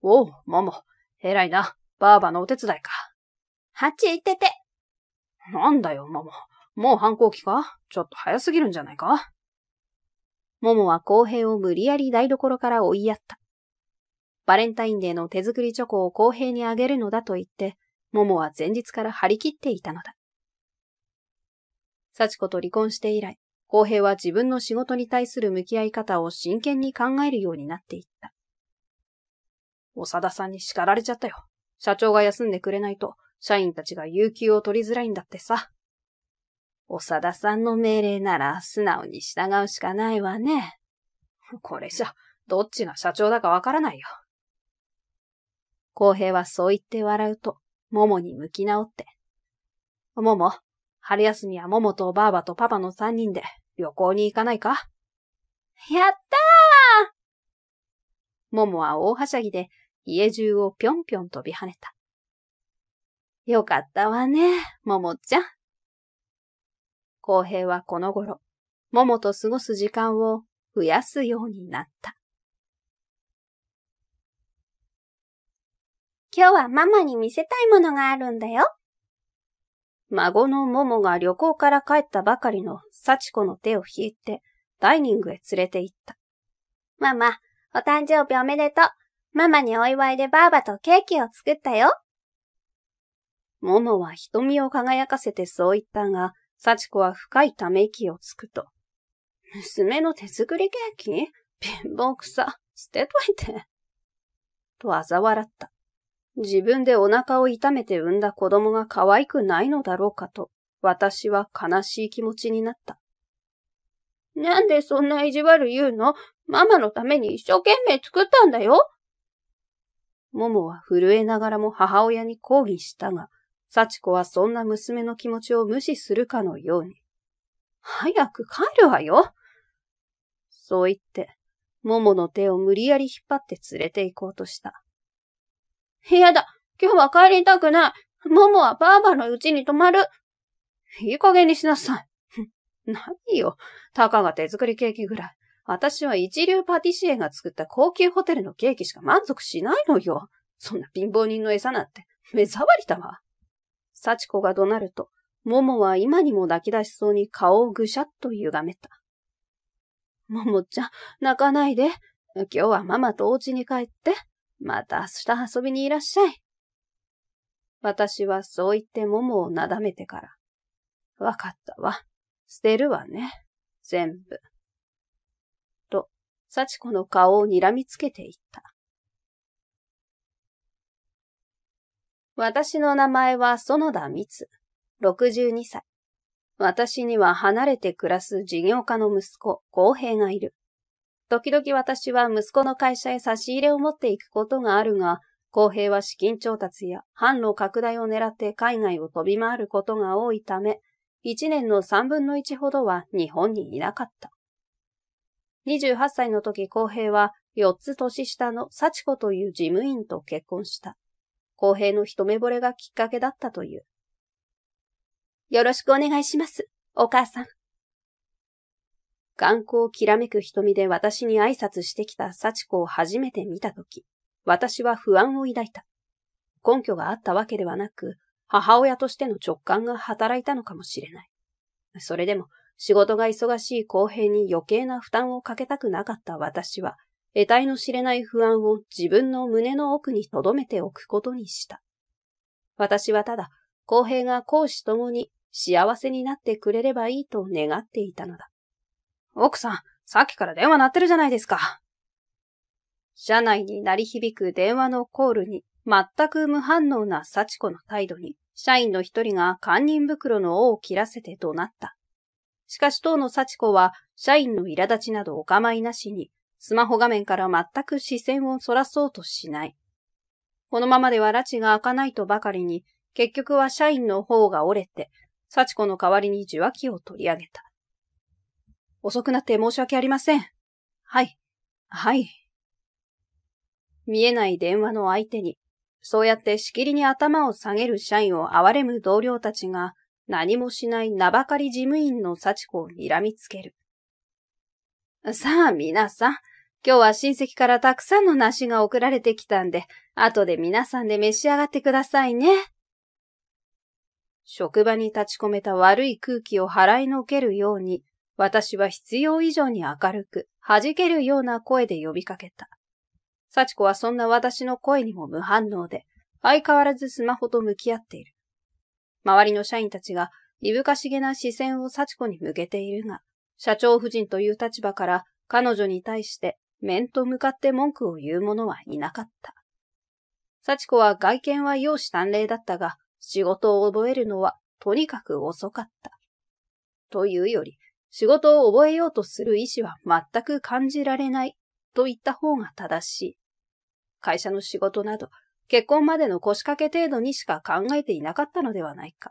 おう、もも、偉いな、ばあばのお手伝いか。ハチ行ってて。なんだよ、もも。もう反抗期かちょっと早すぎるんじゃないかももは公平を無理やり台所から追いやった。バレンタインデーの手作りチョコを公平にあげるのだと言って、ももは前日から張り切っていたのだ。幸子と離婚して以来、公平は自分の仕事に対する向き合い方を真剣に考えるようになっていった。長田さんに叱られちゃったよ。社長が休んでくれないと、社員たちが有給を取りづらいんだってさ。長田さんの命令なら素直に従うしかないわね。これじゃ、どっちが社長だかわからないよ。公平はそう言って笑うと、桃に向き直って。桃、春休みは桃ととばあばとパパの三人で旅行に行かないかやったー桃は大はしゃぎで家中をぴょんぴょん飛び跳ねた。よかったわね、ももちゃん。公平はこの頃、ももと過ごす時間を増やすようになった。今日はママに見せたいものがあるんだよ。孫のももが旅行から帰ったばかりの幸子の手を引いてダイニングへ連れて行った。ママ、お誕生日おめでとう。ママにお祝いでばあばとケーキを作ったよ。桃は瞳を輝かせてそう言ったが、幸子は深いため息をつくと。娘の手作りケーキ貧乏くさ、捨てといて。と嘲笑った。自分でお腹を痛めて産んだ子供が可愛くないのだろうかと、私は悲しい気持ちになった。なんでそんな意地悪言うのママのために一生懸命作ったんだよ。ももは震えながらも母親に抗議したが、幸子はそんな娘の気持ちを無視するかのように。早く帰るわよそう言って、桃の手を無理やり引っ張って連れて行こうとした。嫌だ今日は帰りたくない桃はばあばの家に泊まるいい加減にしなさい。何よ。たかが手作りケーキぐらい。私は一流パティシエが作った高級ホテルのケーキしか満足しないのよ。そんな貧乏人の餌なんて、目障りだわ。幸子が怒鳴ると、ももは今にも泣き出しそうに顔をぐしゃっと歪めた。ももちゃん、泣かないで。今日はママとお家に帰って。また明日遊びにいらっしゃい。私はそう言ってももをなだめてから。わかったわ。捨てるわね。全部。と、幸子の顔を睨みつけていった。私の名前は園田光、62歳。私には離れて暮らす事業家の息子、公平がいる。時々私は息子の会社へ差し入れを持っていくことがあるが、公平は資金調達や販路拡大を狙って海外を飛び回ることが多いため、1年の3分の1ほどは日本にいなかった。28歳の時公平は4つ年下の幸子という事務員と結婚した。公平の一目惚れがきっかけだったという。よろしくお願いします、お母さん。眼光きらめく瞳で私に挨拶してきた幸子を初めて見たとき、私は不安を抱いた。根拠があったわけではなく、母親としての直感が働いたのかもしれない。それでも、仕事が忙しい公平に余計な負担をかけたくなかった私は、得体の知れない不安を自分の胸の奥に留めておくことにした。私はただ、公平が公私ともに幸せになってくれればいいと願っていたのだ。奥さん、さっきから電話鳴ってるじゃないですか。車内に鳴り響く電話のコールに、全く無反応な幸子の態度に、社員の一人が堪忍袋の尾を切らせて怒鳴った。しかし当の幸子は、社員の苛立ちなどお構いなしに、スマホ画面から全く視線を逸らそうとしない。このままでは拉致が開かないとばかりに、結局は社員の方が折れて、幸子の代わりに受話器を取り上げた。遅くなって申し訳ありません。はい。はい。見えない電話の相手に、そうやってしきりに頭を下げる社員を憐れむ同僚たちが、何もしない名ばかり事務員の幸子を睨みつける。さあ皆さん、今日は親戚からたくさんの梨が送られてきたんで、後で皆さんで召し上がってくださいね。職場に立ち込めた悪い空気を払いのけるように、私は必要以上に明るく、弾けるような声で呼びかけた。幸子はそんな私の声にも無反応で、相変わらずスマホと向き合っている。周りの社員たちが、いぶかしげな視線を幸子に向けているが、社長夫人という立場から彼女に対して面と向かって文句を言う者はいなかった。幸子は外見は容姿端麗だったが、仕事を覚えるのはとにかく遅かった。というより、仕事を覚えようとする意志は全く感じられないと言った方が正しい。会社の仕事など、結婚までの腰掛け程度にしか考えていなかったのではないか。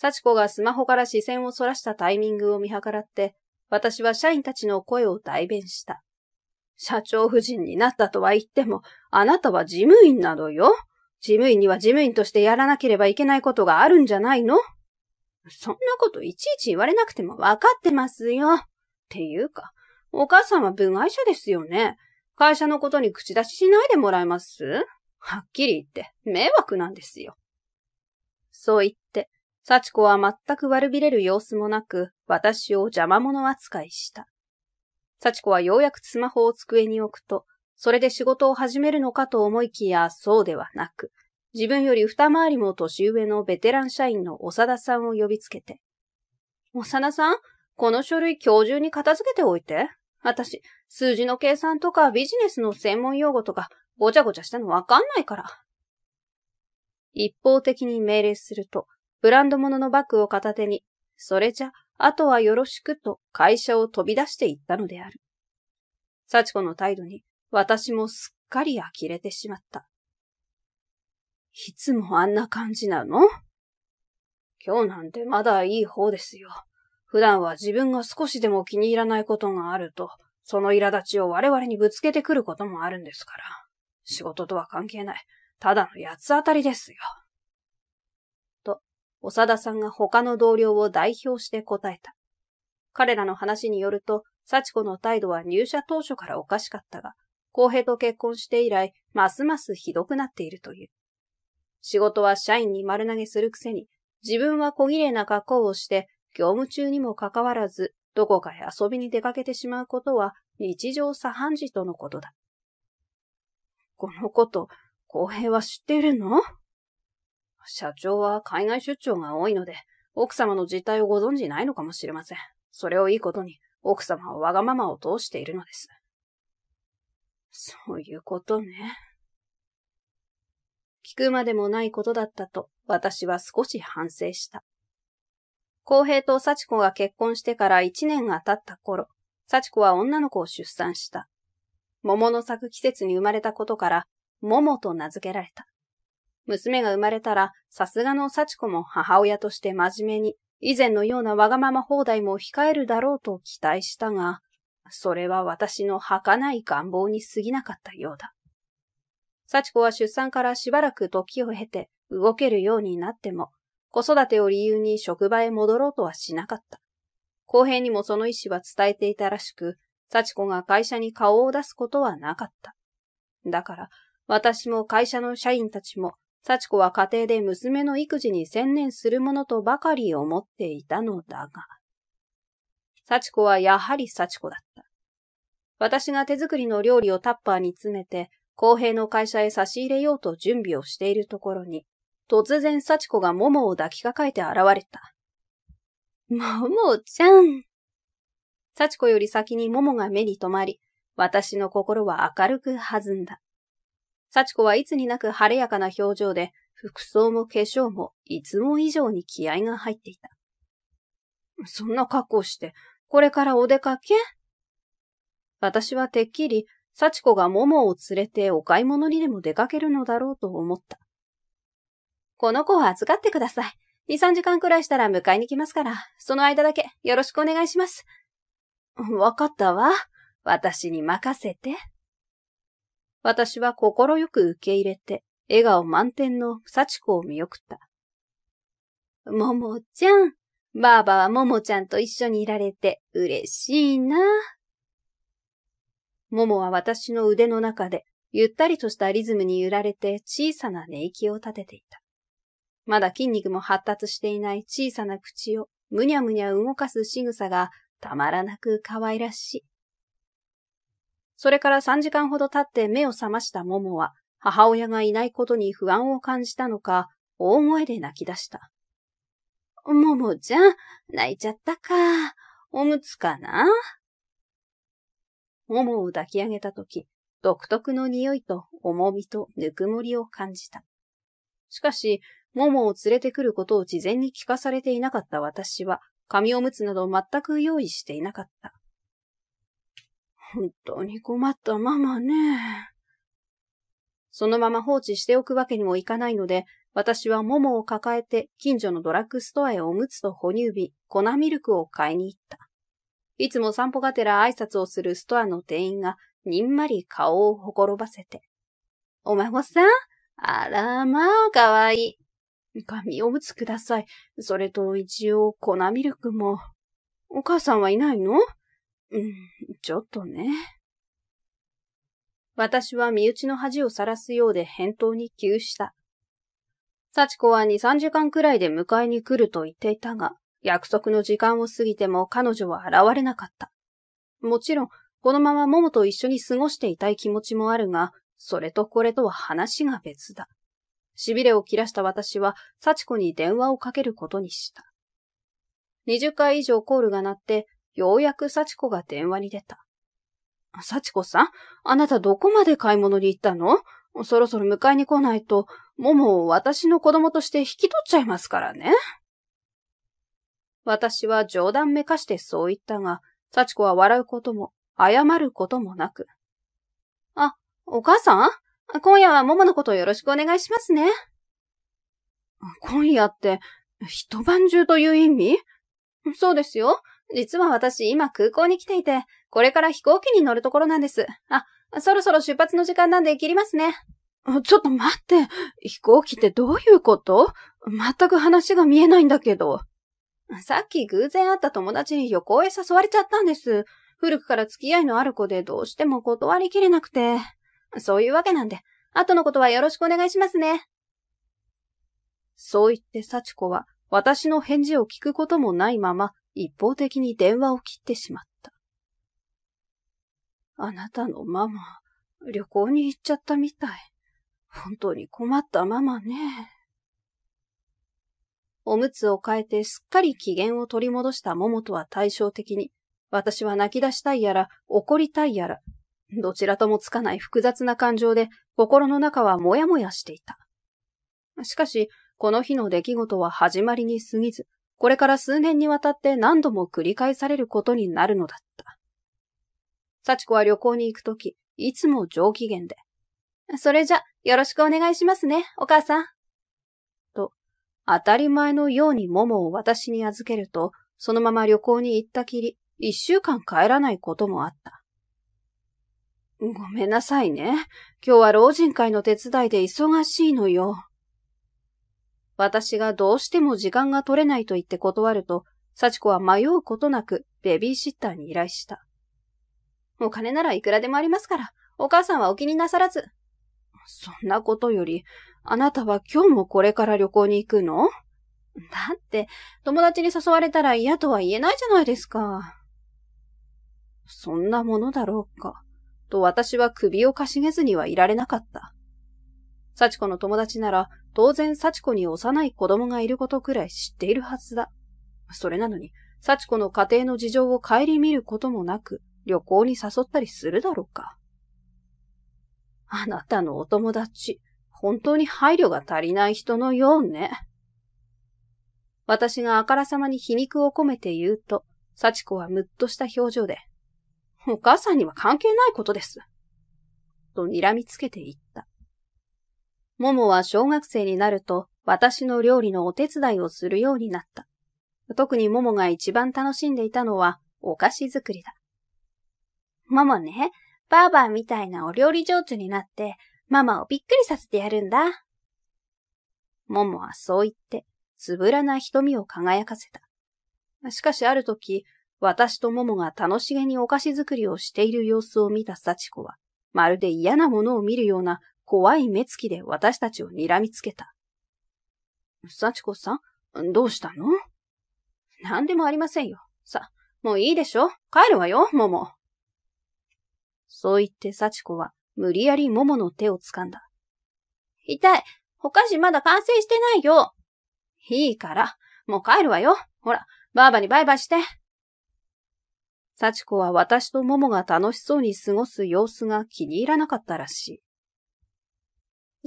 幸子がスマホから視線を逸らしたタイミングを見計らって、私は社員たちの声を代弁した。社長夫人になったとは言っても、あなたは事務員などよ。事務員には事務員としてやらなければいけないことがあるんじゃないのそんなこといちいち言われなくてもわかってますよ。っていうか、お母さんは部外者ですよね。会社のことに口出ししないでもらえますはっきり言って迷惑なんですよ。そう言っ幸子は全く悪びれる様子もなく、私を邪魔者扱いした。幸子はようやくスマホを机に置くと、それで仕事を始めるのかと思いきや、そうではなく、自分より二回りも年上のベテラン社員の長田さんを呼びつけて、長田さん、この書類今日中に片付けておいて。私、数字の計算とかビジネスの専門用語とか、ごちゃごちゃしたのわかんないから。一方的に命令すると、ブランド物のバッグを片手に、それじゃ、あとはよろしくと会社を飛び出していったのである。幸子の態度に私もすっかり呆れてしまった。いつもあんな感じなの今日なんてまだいい方ですよ。普段は自分が少しでも気に入らないことがあると、その苛立ちを我々にぶつけてくることもあるんですから。仕事とは関係ない。ただの八つ当たりですよ。長田さんが他の同僚を代表して答えた。彼らの話によると、幸子の態度は入社当初からおかしかったが、公平と結婚して以来、ますますひどくなっているという。仕事は社員に丸投げするくせに、自分は小綺麗な格好をして、業務中にもかかわらず、どこかへ遊びに出かけてしまうことは日常茶飯事とのことだ。このこと、公平は知っているの社長は海外出張が多いので、奥様の実態をご存じないのかもしれません。それをいいことに、奥様はわがままを通しているのです。そういうことね。聞くまでもないことだったと、私は少し反省した。公平と幸子が結婚してから一年が経った頃、幸子は女の子を出産した。桃の咲く季節に生まれたことから、桃と名付けられた。娘が生まれたら、さすがの幸子も母親として真面目に、以前のようなわがまま放題も控えるだろうと期待したが、それは私の儚い願望に過ぎなかったようだ。幸子は出産からしばらく時を経て動けるようになっても、子育てを理由に職場へ戻ろうとはしなかった。公平にもその意思は伝えていたらしく、幸子が会社に顔を出すことはなかった。だから、私も会社の社員たちも幸子は家庭で娘の育児に専念するものとばかり思っていたのだが、幸子はやはり幸子だった。私が手作りの料理をタッパーに詰めて、公平の会社へ差し入れようと準備をしているところに、突然幸子が桃を抱きかかえて現れた。桃ちゃん。幸子より先に桃が目に留まり、私の心は明るく弾んだ。幸子はいつになく晴れやかな表情で、服装も化粧もいつも以上に気合が入っていた。そんな格好して、これからお出かけ私はてっきり、幸子が桃を連れてお買い物にでも出かけるのだろうと思った。この子を預かってください。2、3時間くらいしたら迎えに来ますから、その間だけよろしくお願いします。わかったわ。私に任せて。私は心よく受け入れて、笑顔満点の幸子を見送った。ももちゃん、ばあばはももちゃんと一緒にいられて嬉しいな。ももは私の腕の中で、ゆったりとしたリズムに揺られて小さな寝息を立てていた。まだ筋肉も発達していない小さな口をむにゃむにゃ動かす仕草がたまらなく可愛らしい。それから3時間ほど経って目を覚ました桃は、母親がいないことに不安を感じたのか、大声で泣き出した。ももちゃん、泣いちゃったか。おむつかなももを抱き上げたとき、独特の匂いと重みとぬくもりを感じた。しかし、ももを連れてくることを事前に聞かされていなかった私は、紙おむつなど全く用意していなかった。本当に困ったママね。そのまま放置しておくわけにもいかないので、私はももを抱えて近所のドラッグストアへおむつと哺乳瓶、粉ミルクを買いに行った。いつも散歩がてら挨拶をするストアの店員がにんまり顔をほころばせて。お孫さんあらまあ、かわいい。紙おむつください。それと一応粉ミルクも。お母さんはいないのうん、ちょっとね。私は身内の恥をさらすようで返答に急した。幸子は2、3時間くらいで迎えに来ると言っていたが、約束の時間を過ぎても彼女は現れなかった。もちろん、このまま桃と一緒に過ごしていたい気持ちもあるが、それとこれとは話が別だ。痺れを切らした私は、幸子に電話をかけることにした。20回以上コールが鳴って、ようやく幸子が電話に出た。幸子さん、あなたどこまで買い物に行ったのそろそろ迎えに来ないと、ももを私の子供として引き取っちゃいますからね。私は冗談めかしてそう言ったが、幸子は笑うことも、謝ることもなく。あ、お母さん今夜はもものことよろしくお願いしますね。今夜って、一晩中という意味そうですよ。実は私今空港に来ていて、これから飛行機に乗るところなんです。あ、そろそろ出発の時間なんで切りますね。ちょっと待って、飛行機ってどういうこと全く話が見えないんだけど。さっき偶然会った友達に旅行へ誘われちゃったんです。古くから付き合いのある子でどうしても断りきれなくて。そういうわけなんで、後のことはよろしくお願いしますね。そう言って幸子は私の返事を聞くこともないまま一方的に電話を切ってしまった。あなたのママ、旅行に行っちゃったみたい。本当に困ったママね。おむつを替えてすっかり機嫌を取り戻した桃とは対照的に、私は泣き出したいやら、怒りたいやら、どちらともつかない複雑な感情で、心の中はもやもやしていた。しかし、この日の出来事は始まりに過ぎず、これから数年にわたって何度も繰り返されることになるのだった。幸子は旅行に行くとき、いつも上機嫌で。それじゃ、よろしくお願いしますね、お母さん。と、当たり前のように桃を私に預けると、そのまま旅行に行ったきり、一週間帰らないこともあった。ごめんなさいね。今日は老人会の手伝いで忙しいのよ。私がどうしても時間が取れないと言って断ると、幸子は迷うことなくベビーシッターに依頼した。お金ならいくらでもありますから、お母さんはお気になさらず。そんなことより、あなたは今日もこれから旅行に行くのだって、友達に誘われたら嫌とは言えないじゃないですか。そんなものだろうか、と私は首をかしげずにはいられなかった。幸子の友達なら、当然幸子に幼い子供がいることくらい知っているはずだ。それなのに、幸子の家庭の事情を顧みることもなく、旅行に誘ったりするだろうか。あなたのお友達、本当に配慮が足りない人のようね。私があからさまに皮肉を込めて言うと、幸子はむっとした表情で、お母さんには関係ないことです。と睨みつけて言った。ももは小学生になると私の料理のお手伝いをするようになった。特にももが一番楽しんでいたのはお菓子作りだ。ももね、ばあばみたいなお料理上手になって、ママをびっくりさせてやるんだ。ももはそう言って、つぶらな瞳を輝かせた。しかしある時、私とももが楽しげにお菓子作りをしている様子を見た幸子は、まるで嫌なものを見るような怖い目つきで私たちを睨みつけた。幸子さん、どうしたの何でもありませんよ。さ、もういいでしょ帰るわよ、もも。そう言って幸子は無理やり桃の手を掴んだ。痛いお菓子まだ完成してないよいいから、もう帰るわよほら、ばあばにバイバイして幸子は私と桃が楽しそうに過ごす様子が気に入らなかったらしい。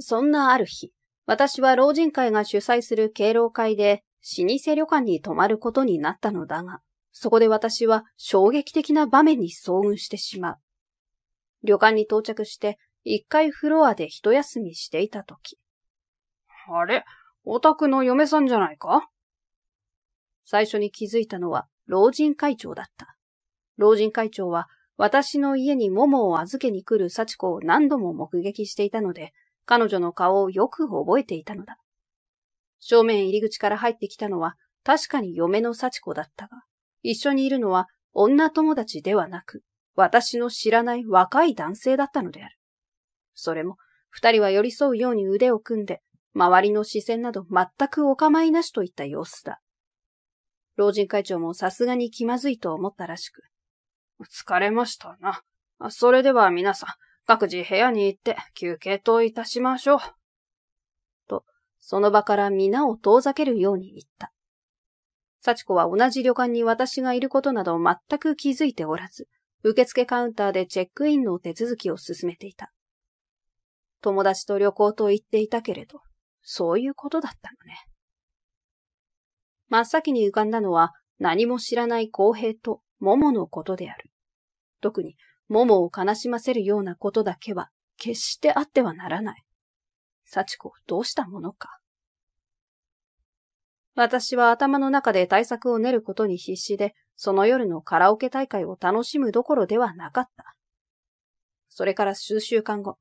そんなある日、私は老人会が主催する敬老会で老舗旅館に泊まることになったのだが、そこで私は衝撃的な場面に遭遇してしまう。旅館に到着して一回フロアで一休みしていたとき。あれオタクの嫁さんじゃないか最初に気づいたのは老人会長だった。老人会長は私の家に桃を預けに来る幸子を何度も目撃していたので、彼女の顔をよく覚えていたのだ。正面入り口から入ってきたのは確かに嫁の幸子だったが、一緒にいるのは女友達ではなく、私の知らない若い男性だったのである。それも、二人は寄り添うように腕を組んで、周りの視線など全くお構いなしといった様子だ。老人会長もさすがに気まずいと思ったらしく。疲れましたな。それでは皆さん、各自部屋に行って休憩といたしましょう。と、その場から皆を遠ざけるように言った。幸子は同じ旅館に私がいることなど全く気づいておらず、受付カウンターでチェックインの手続きを進めていた。友達と旅行と言っていたけれど、そういうことだったのね。真っ先に浮かんだのは何も知らない公平と桃のことである。特にももを悲しませるようなことだけは決してあってはならない。幸子どうしたものか。私は頭の中で対策を練ることに必死で、その夜のカラオケ大会を楽しむどころではなかった。それから数週間後。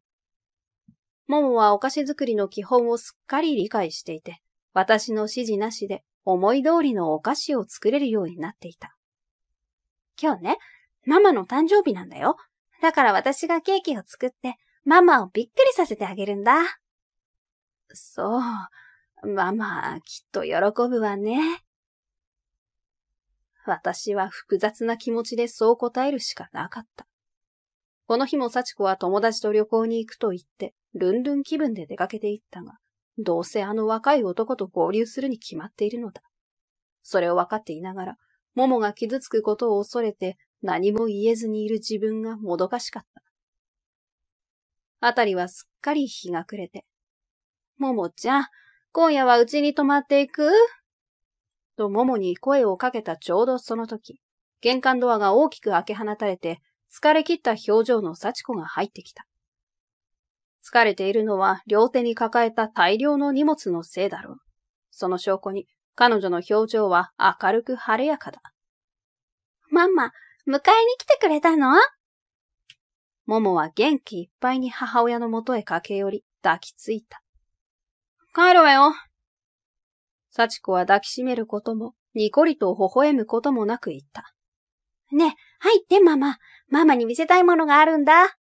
ももはお菓子作りの基本をすっかり理解していて、私の指示なしで思い通りのお菓子を作れるようになっていた。今日ね、ママの誕生日なんだよ。だから私がケーキを作って、ママをびっくりさせてあげるんだ。そう。ママ、きっと喜ぶわね。私は複雑な気持ちでそう答えるしかなかった。この日も幸子は友達と旅行に行くと言って、ルンルン気分で出かけていったが、どうせあの若い男と合流するに決まっているのだ。それを分かっていながら、ももが傷つくことを恐れて、何も言えずにいる自分がもどかしかった。あたりはすっかり日が暮れて、ももちゃん、今夜はうちに泊まっていくとももに声をかけたちょうどその時、玄関ドアが大きく開け放たれて、疲れ切った表情の幸子が入ってきた。疲れているのは両手に抱えた大量の荷物のせいだろう。その証拠に彼女の表情は明るく晴れやかだ。ママ、迎えに来てくれたのももは元気いっぱいに母親の元へ駆け寄り、抱きついた。帰るわよ。幸子は抱きしめることも、にこりと微笑むこともなく言った。ねえ、入ってママ。ママに見せたいものがあるんだ。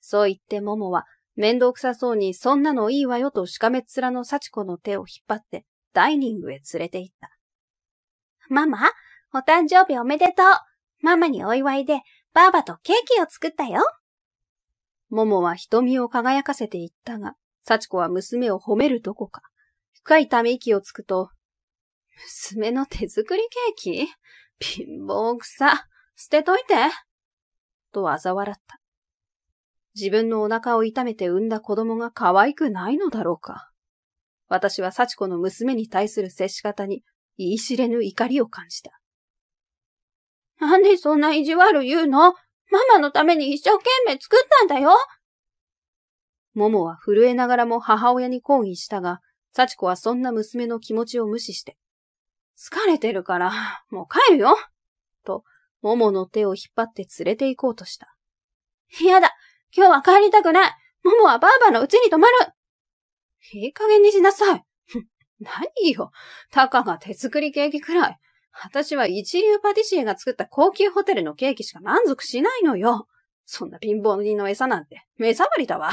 そう言ってももは、面倒くさそうにそんなのいいわよとしかめっ面の幸子の手を引っ張って、ダイニングへ連れて行った。ママ、お誕生日おめでとう。ママにお祝いで、ばあばとケーキを作ったよ。ももは瞳を輝かせていったが、幸子は娘を褒めるどこか、深いため息をつくと、娘の手作りケーキ貧乏草、捨てといて。と嘲笑った。自分のお腹を痛めて産んだ子供が可愛くないのだろうか。私は幸子の娘に対する接し方に言い知れぬ怒りを感じた。なんでそんな意地悪言うのママのために一生懸命作ったんだよももは震えながらも母親に抗議したが、幸子はそんな娘の気持ちを無視して、疲れてるから、もう帰るよと、ももの手を引っ張って連れて行こうとした。嫌だ今日は帰りたくないももはばあばの家に泊まるいい加減にしなさい 何よたかが手作りケーキくらい、私は一流パティシエが作った高級ホテルのケーキしか満足しないのよ。そんな貧乏人の餌なんて、目障りだわ。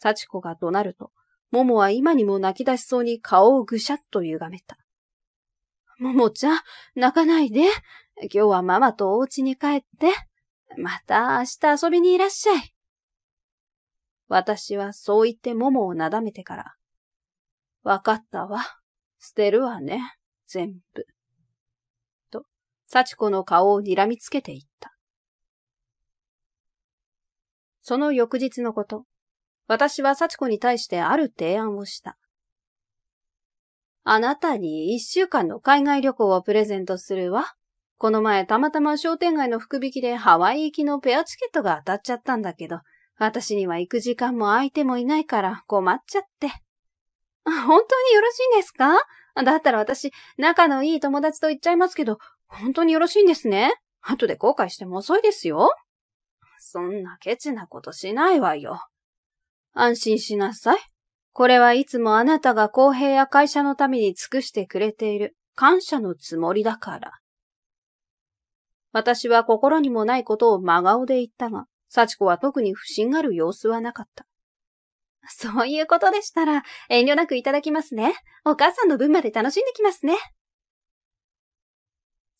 幸子が怒鳴ると、ももは今にも泣き出しそうに顔をぐしゃっと歪めた。ももちゃん、泣かないで。今日はママとお家に帰って。また明日遊びにいらっしゃい。私はそう言ってももをなだめてから、わかったわ。捨てるわね。全部。と、幸子の顔を睨みつけていった。その翌日のこと、私は幸子に対してある提案をした。あなたに一週間の海外旅行をプレゼントするわ。この前たまたま商店街の福引きでハワイ行きのペアチケットが当たっちゃったんだけど、私には行く時間も相手もいないから困っちゃって。本当によろしいんですかだったら私、仲のいい友達と言っちゃいますけど、本当によろしいんですね後で後悔しても遅いですよ。そんなケチなことしないわよ。安心しなさい。これはいつもあなたが公平や会社のために尽くしてくれている感謝のつもりだから。私は心にもないことを真顔で言ったが、幸子は特に不審がる様子はなかった。そういうことでしたら、遠慮なくいただきますね。お母さんの分まで楽しんできますね。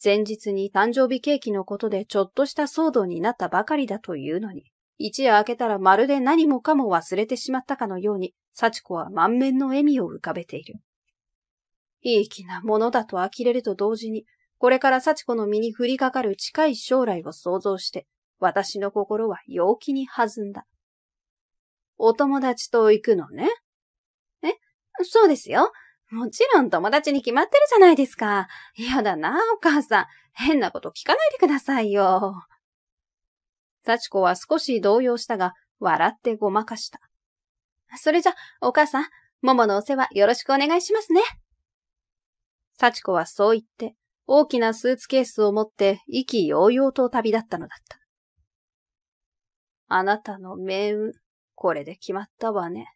前日に誕生日ケーキのことでちょっとした騒動になったばかりだというのに、一夜明けたらまるで何もかも忘れてしまったかのように、幸子は満面の笑みを浮かべている。いい気なものだと呆れると同時に、これから幸子の身に降りかかる近い将来を想像して、私の心は陽気に弾んだ。お友達と行くのね。えそうですよ。もちろん友達に決まってるじゃないですか。嫌だな、お母さん。変なこと聞かないでくださいよ。幸子は少し動揺したが、笑ってごまかした。それじゃ、お母さん、もものお世話よろしくお願いしますね。幸子はそう言って、大きなスーツケースを持って意気揚々と旅立ったのだった。あなたの命運、これで決まったわね。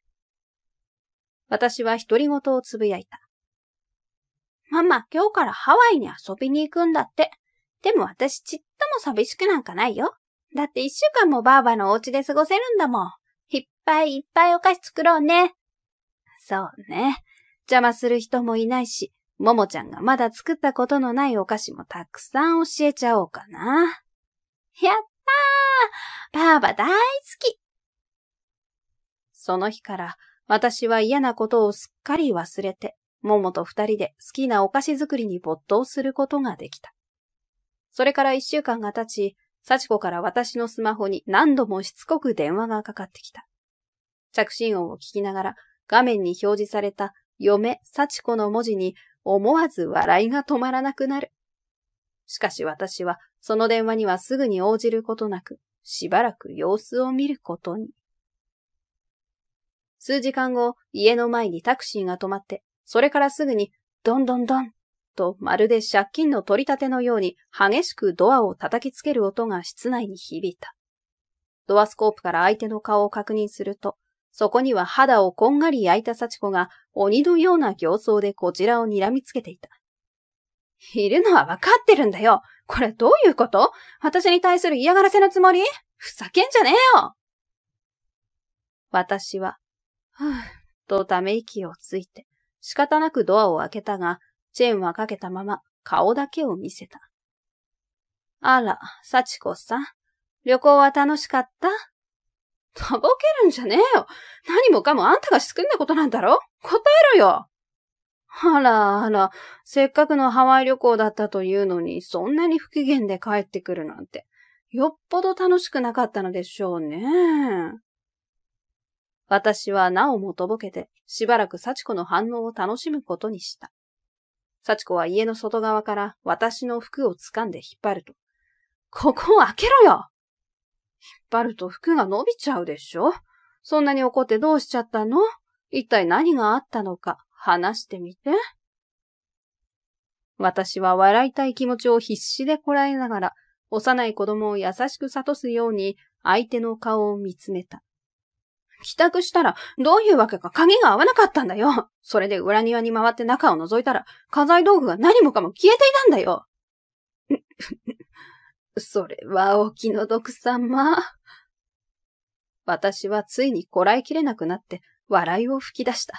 私は独り言をつぶやいた。ママ、今日からハワイに遊びに行くんだって。でも私ちっとも寂しくなんかないよ。だって一週間もばあばのお家で過ごせるんだもん。いっぱいいっぱいお菓子作ろうね。そうね。邪魔する人もいないし、ももちゃんがまだ作ったことのないお菓子もたくさん教えちゃおうかな。やったーばあば大好きその日から私は嫌なことをすっかり忘れて、ももと二人で好きなお菓子作りに没頭することができた。それから一週間が経ち、幸子から私のスマホに何度もしつこく電話がかかってきた。着信音を聞きながら画面に表示された嫁幸子の文字に思わず笑いが止まらなくなる。しかし私はその電話にはすぐに応じることなく、しばらく様子を見ることに。数時間後、家の前にタクシーが止まって、それからすぐに、どんどんどん、とまるで借金の取り立てのように激しくドアを叩きつける音が室内に響いた。ドアスコープから相手の顔を確認すると、そこには肌をこんがり焼いた幸子が鬼のような形相でこちらを睨みつけていた。いるのはわかってるんだよこれどういうこと私に対する嫌がらせのつもりふざけんじゃねえよ私はふぅ、とため息をついて、仕方なくドアを開けたが、チェーンはかけたまま顔だけを見せた。あら、幸子さん、旅行は楽しかったとぼけるんじゃねえよ。何もかもあんたが仕組んだことなんだろ答えろよ。あらあら、せっかくのハワイ旅行だったというのに、そんなに不機嫌で帰ってくるなんて、よっぽど楽しくなかったのでしょうね。私はなおもとぼけて、しばらく幸子の反応を楽しむことにした。幸子は家の外側から私の服を掴んで引っ張ると、ここを開けろよ引っ張ると服が伸びちゃうでしょそんなに怒ってどうしちゃったの一体何があったのか話してみて。私は笑いたい気持ちを必死でこらえながら、幼い子供を優しく諭すように相手の顔を見つめた。帰宅したら、どういうわけか鍵が合わなかったんだよ。それで裏庭に回って中を覗いたら、家財道具が何もかも消えていたんだよ。それはお気の毒様。私はついにこらえきれなくなって、笑いを吹き出した。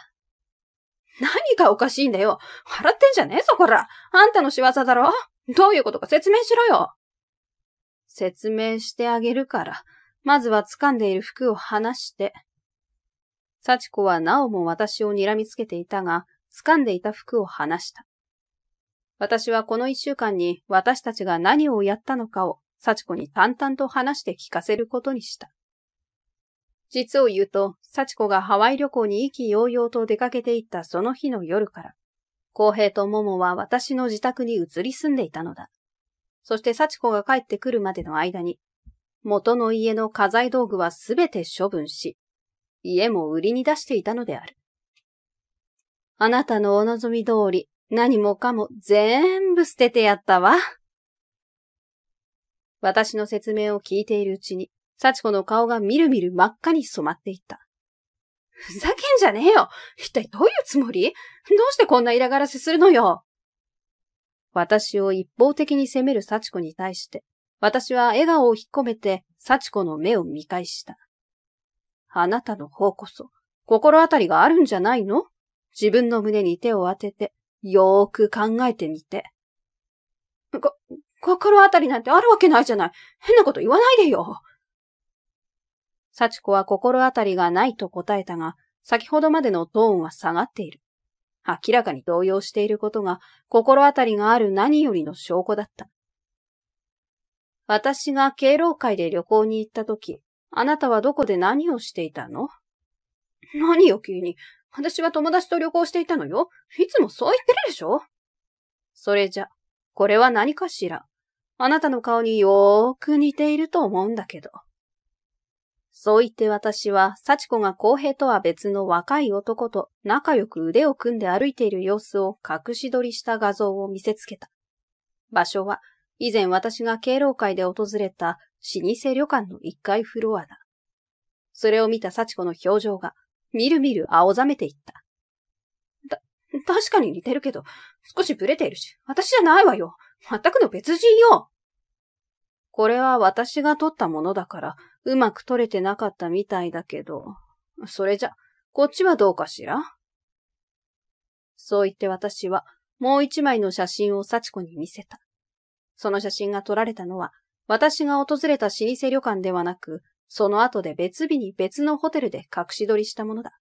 何がおかしいんだよ笑ってんじゃねえぞ、こらあんたの仕業だろどういうことか説明しろよ説明してあげるから、まずは掴んでいる服を離して、幸子はなおも私を睨みつけていたが、掴んでいた服を離した。私はこの一週間に私たちが何をやったのかを幸子に淡々と話して聞かせることにした。実を言うと、幸子がハワイ旅行に意気揚々と出かけていったその日の夜から、公平と桃は私の自宅に移り住んでいたのだ。そして幸子が帰ってくるまでの間に、元の家の家財道具はすべて処分し、家も売りに出していたのである。あなたのお望み通り、何もかも全部捨ててやったわ。私の説明を聞いているうちに、幸子の顔がみるみる真っ赤に染まっていった。ふざけんじゃねえよ一体どういうつもりどうしてこんな嫌がらせするのよ私を一方的に責める幸子に対して、私は笑顔を引っ込めて幸子の目を見返した。あなたの方こそ、心当たりがあるんじゃないの自分の胸に手を当てて、よーく考えてみて。こ、心当たりなんてあるわけないじゃない。変なこと言わないでよ。幸子は心当たりがないと答えたが、先ほどまでのトーンは下がっている。明らかに動揺していることが心当たりがある何よりの証拠だった。私が敬老会で旅行に行った時、あなたはどこで何をしていたの何よ急に。私は友達と旅行していたのよ。いつもそう言ってるでしょそれじゃ、これは何かしら。あなたの顔によーく似ていると思うんだけど。そう言って私は、幸子が公平とは別の若い男と仲良く腕を組んで歩いている様子を隠し撮りした画像を見せつけた。場所は、以前私が敬老会で訪れた老舗旅館の1階フロアだ。それを見た幸子の表情が、みるみる青ざめていった。た、確かに似てるけど、少しブレているし、私じゃないわよ。全くの別人よ。これは私が撮ったものだから、うまく撮れてなかったみたいだけど、それじゃ、こっちはどうかしらそう言って私は、もう一枚の写真を幸子に見せた。その写真が撮られたのは、私が訪れた老舗旅館ではなく、その後で別日に別のホテルで隠し撮りしたものだ。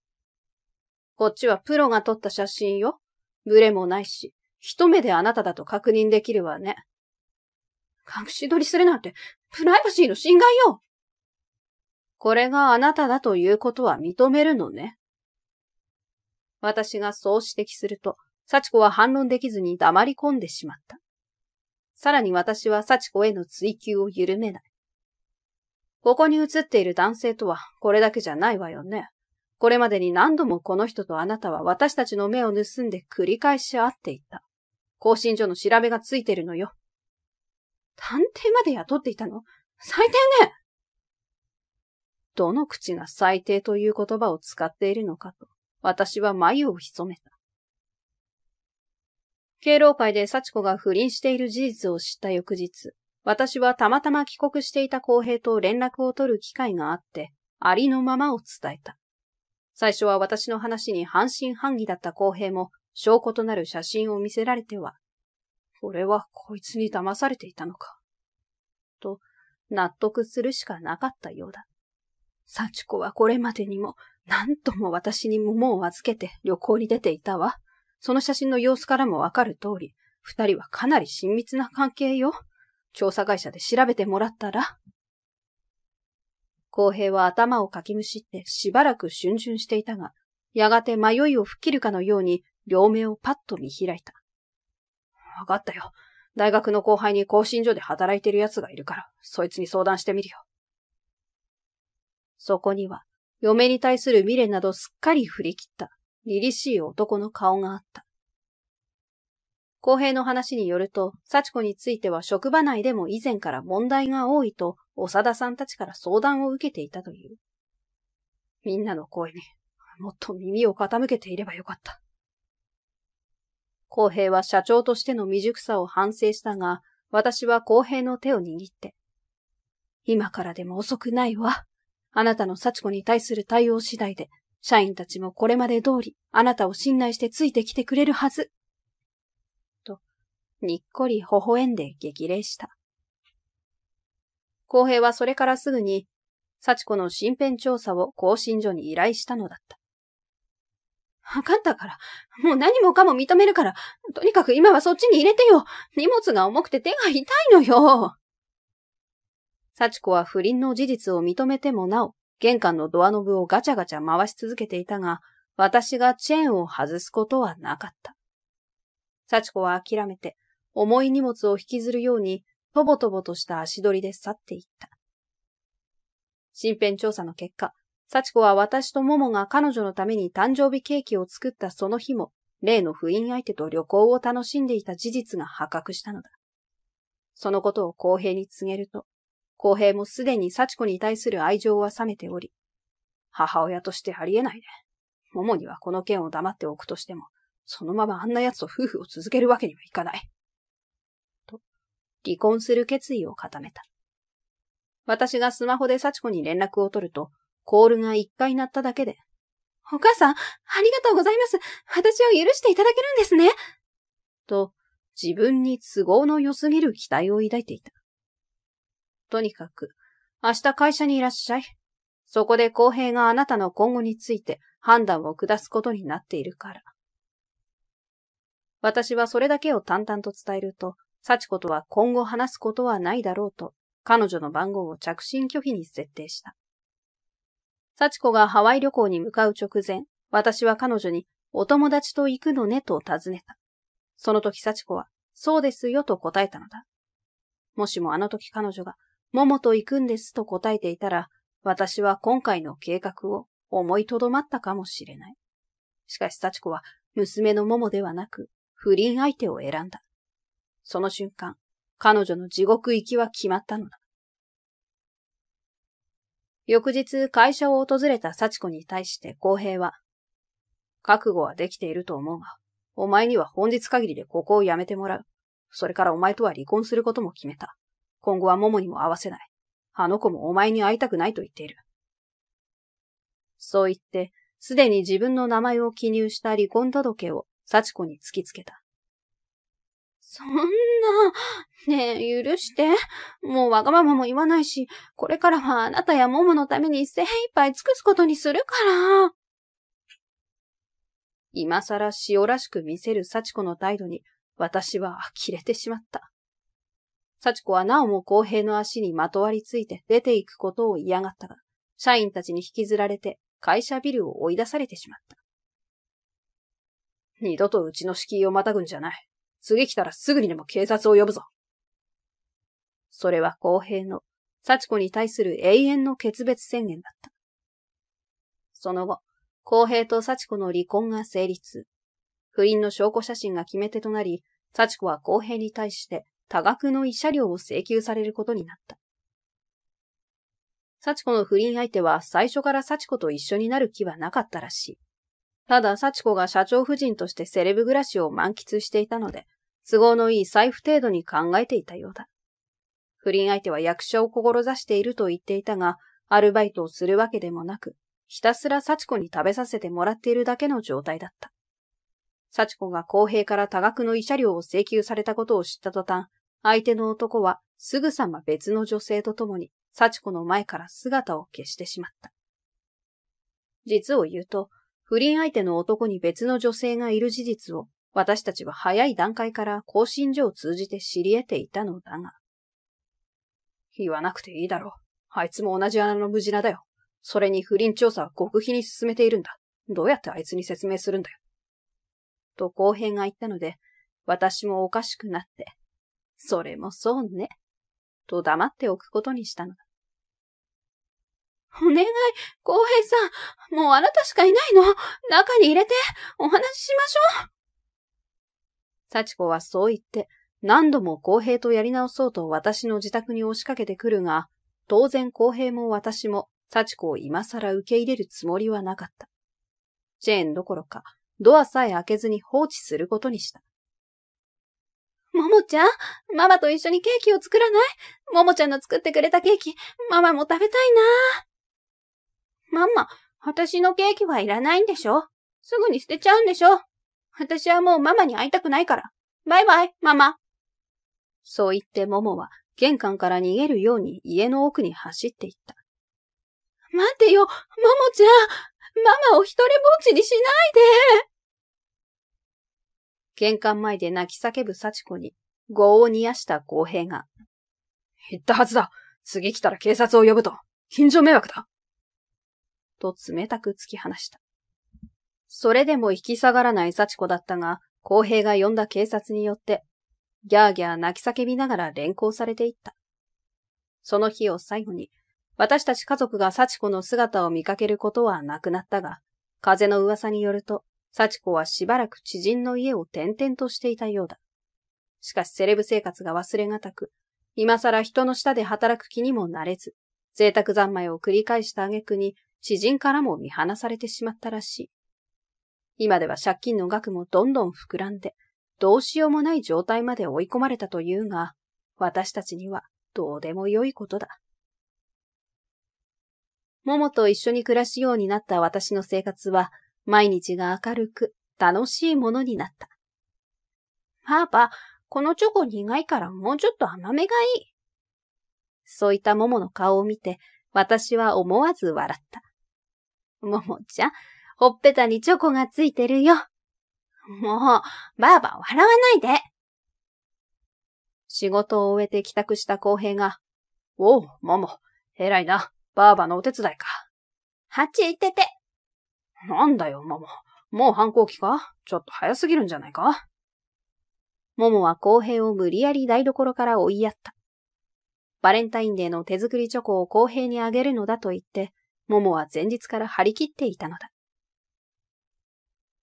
こっちはプロが撮った写真よ。ブレもないし、一目であなただと確認できるわね。隠し撮りするなんて、プライバシーの侵害よこれがあなただということは認めるのね。私がそう指摘すると、幸子は反論できずに黙り込んでしまった。さらに私は幸子への追求を緩めない。ここに映っている男性とはこれだけじゃないわよね。これまでに何度もこの人とあなたは私たちの目を盗んで繰り返し会っていた。更新所の調べがついてるのよ。探偵まで雇っていたの最低ねどの口が最低という言葉を使っているのかと、私は眉を潜めた。敬老会で幸子が不倫している事実を知った翌日、私はたまたま帰国していた公平と連絡を取る機会があって、ありのままを伝えた。最初は私の話に半信半疑だった公平も、証拠となる写真を見せられては、俺はこいつに騙されていたのか。と、納得するしかなかったようだ。幸子はこれまでにも、何とも私に桃を預けて旅行に出ていたわ。その写真の様子からもわかる通り、二人はかなり親密な関係よ。調査会社で調べてもらったら。公平は頭をかきむしってしばらく逡巡していたが、やがて迷いを吹っ切るかのように、両目をパッと見開いた。わかったよ。大学の後輩に更新所で働いてる奴がいるから、そいつに相談してみるよ。そこには、嫁に対する未練などすっかり振り切った凛々しい男の顔があった。公平の話によると、幸子については職場内でも以前から問題が多いと、長田さんたちから相談を受けていたという。みんなの声に、もっと耳を傾けていればよかった。公平は社長としての未熟さを反省したが、私は公平の手を握って、今からでも遅くないわ。あなたの幸子に対する対応次第で、社員たちもこれまで通り、あなたを信頼してついてきてくれるはず。と、にっこり微笑んで激励した。公平はそれからすぐに、幸子の身辺調査を更新所に依頼したのだった。分かったから。もう何もかも認めるから。とにかく今はそっちに入れてよ。荷物が重くて手が痛いのよ。幸子は不倫の事実を認めてもなお、玄関のドアノブをガチャガチャ回し続けていたが、私がチェーンを外すことはなかった。幸子は諦めて、重い荷物を引きずるように、とぼとぼとした足取りで去っていった。身辺調査の結果、幸子は私と桃が彼女のために誕生日ケーキを作ったその日も、例の不倫相手と旅行を楽しんでいた事実が発覚したのだ。そのことを公平に告げると、公平もすでに幸子に対する愛情は冷めており、母親としてありえないね。桃にはこの件を黙っておくとしても、そのままあんな奴と夫婦を続けるわけにはいかない。と、離婚する決意を固めた。私がスマホで幸子に連絡を取ると、コールが一回鳴っただけで、お母さん、ありがとうございます。私を許していただけるんですね。と、自分に都合の良すぎる期待を抱いていた。とにかく、明日会社にいらっしゃい。そこで公平があなたの今後について判断を下すことになっているから。私はそれだけを淡々と伝えると、幸子とは今後話すことはないだろうと、彼女の番号を着信拒否に設定した。幸子がハワイ旅行に向かう直前、私は彼女に、お友達と行くのねと尋ねた。その時幸子は、そうですよと答えたのだ。もしもあの時彼女が桃と行くんですと答えていたら、私は今回の計画を思いとどまったかもしれない。しかし幸子は娘の桃ではなく不倫相手を選んだ。その瞬間、彼女の地獄行きは決まったのだ。翌日会社を訪れた幸子に対して公平は、覚悟はできていると思うが、お前には本日限りでここを辞めてもらう。それからお前とは離婚することも決めた。今後は桃にも会わせない。あの子もお前に会いたくないと言っている。そう言って、すでに自分の名前を記入した離婚届を幸子に突きつけた。そんな、ねえ、許して。もうわがままも言わないし、これからはあなたや桃のために精一杯尽くすことにするから。今更ら塩らしく見せる幸子の態度に、私は呆れてしまった。幸子はなおも公平の足にまとわりついて出ていくことを嫌がったが、社員たちに引きずられて会社ビルを追い出されてしまった。二度とうちの敷居をまたぐんじゃない。次来たらすぐにでも警察を呼ぶぞ。それは公平の、幸子に対する永遠の決別宣言だった。その後、公平と幸子の離婚が成立。不倫の証拠写真が決め手となり、幸子は公平に対して多額の慰謝料を請求されることになった。幸子の不倫相手は最初から幸子と一緒になる気はなかったらしい。ただ幸子が社長夫人としてセレブ暮らしを満喫していたので、都合のいい財布程度に考えていたようだ。不倫相手は役者を志していると言っていたが、アルバイトをするわけでもなく、ひたすら幸子に食べさせてもらっているだけの状態だった。幸子が公平から多額の慰謝料を請求されたことを知った途端、相手の男はすぐさま別の女性と共に幸子の前から姿を消してしまった。実を言うと、不倫相手の男に別の女性がいる事実を私たちは早い段階から更新所を通じて知り得ていたのだが。言わなくていいだろう。あいつも同じ穴の無事なだよ。それに不倫調査は極秘に進めているんだ。どうやってあいつに説明するんだよ。と公平が言ったので、私もおかしくなって、それもそうね、と黙っておくことにしたのだ。お願い、公平さん、もうあなたしかいないの。中に入れて、お話ししましょう。幸子はそう言って、何度も公平とやり直そうと私の自宅に押しかけてくるが、当然公平も私も幸子を今更受け入れるつもりはなかった。チェーンどころか、ドアさえ開けずに放置することにした。ももちゃん、ママと一緒にケーキを作らないももちゃんの作ってくれたケーキ、ママも食べたいなママ、私のケーキはいらないんでしょすぐに捨てちゃうんでしょ私はもうママに会いたくないから。バイバイ、ママ。そう言ってももは玄関から逃げるように家の奥に走っていった。待ってよ、ももちゃんママを一人ぼっちにしないで玄関前で泣き叫ぶ幸子に、業を煮やした公平が。言ったはずだ次来たら警察を呼ぶと近所迷惑だと冷たく突き放した。それでも引き下がらない幸子だったが、公平が呼んだ警察によって、ギャーギャー泣き叫びながら連行されていった。その日を最後に、私たち家族が幸子の姿を見かけることはなくなったが、風の噂によると、幸子はしばらく知人の家を転々としていたようだ。しかしセレブ生活が忘れがたく、今更人の下で働く気にもなれず、贅沢三昧を繰り返した挙句に、知人からも見放されてしまったらしい。今では借金の額もどんどん膨らんで、どうしようもない状態まで追い込まれたというが、私たちにはどうでもよいことだ。ももと一緒に暮らすようになった私の生活は、毎日が明るく、楽しいものになった。パパ、このチョコ苦いからもうちょっと甘めがいい。そういったももの顔を見て、私は思わず笑った。ももちゃん、ほっぺたにチョコがついてるよ。もう、ばあば笑わないで。仕事を終えて帰宅した公平が、おう、桃、偉いな。ばあばのお手伝いか。ハチ行ってて。なんだよ、もも。もう反抗期かちょっと早すぎるんじゃないかももは公平を無理やり台所から追いやった。バレンタインデーの手作りチョコを公平にあげるのだと言って、ももは前日から張り切っていたのだ。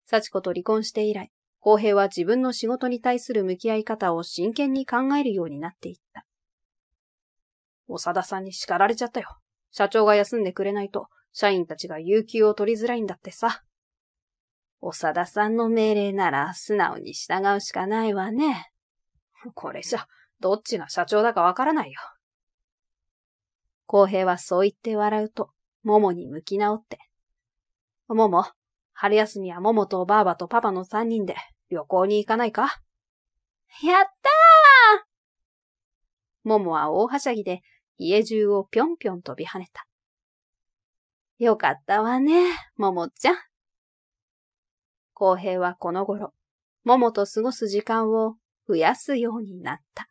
幸子と離婚して以来、公平は自分の仕事に対する向き合い方を真剣に考えるようになっていった。長田さんに叱られちゃったよ。社長が休んでくれないと、社員たちが有給を取りづらいんだってさ。長田さんの命令なら素直に従うしかないわね。これじゃ、どっちが社長だかわからないよ。公平はそう言って笑うと、桃に向き直って。もも、春休みは桃ととばあばとパパの三人で旅行に行かないかやったーももは大はしゃぎで家中をぴょんぴょん飛び跳ねた。よかったわね、ももちゃん。公平はこの頃、ももと過ごす時間を増やすようになった。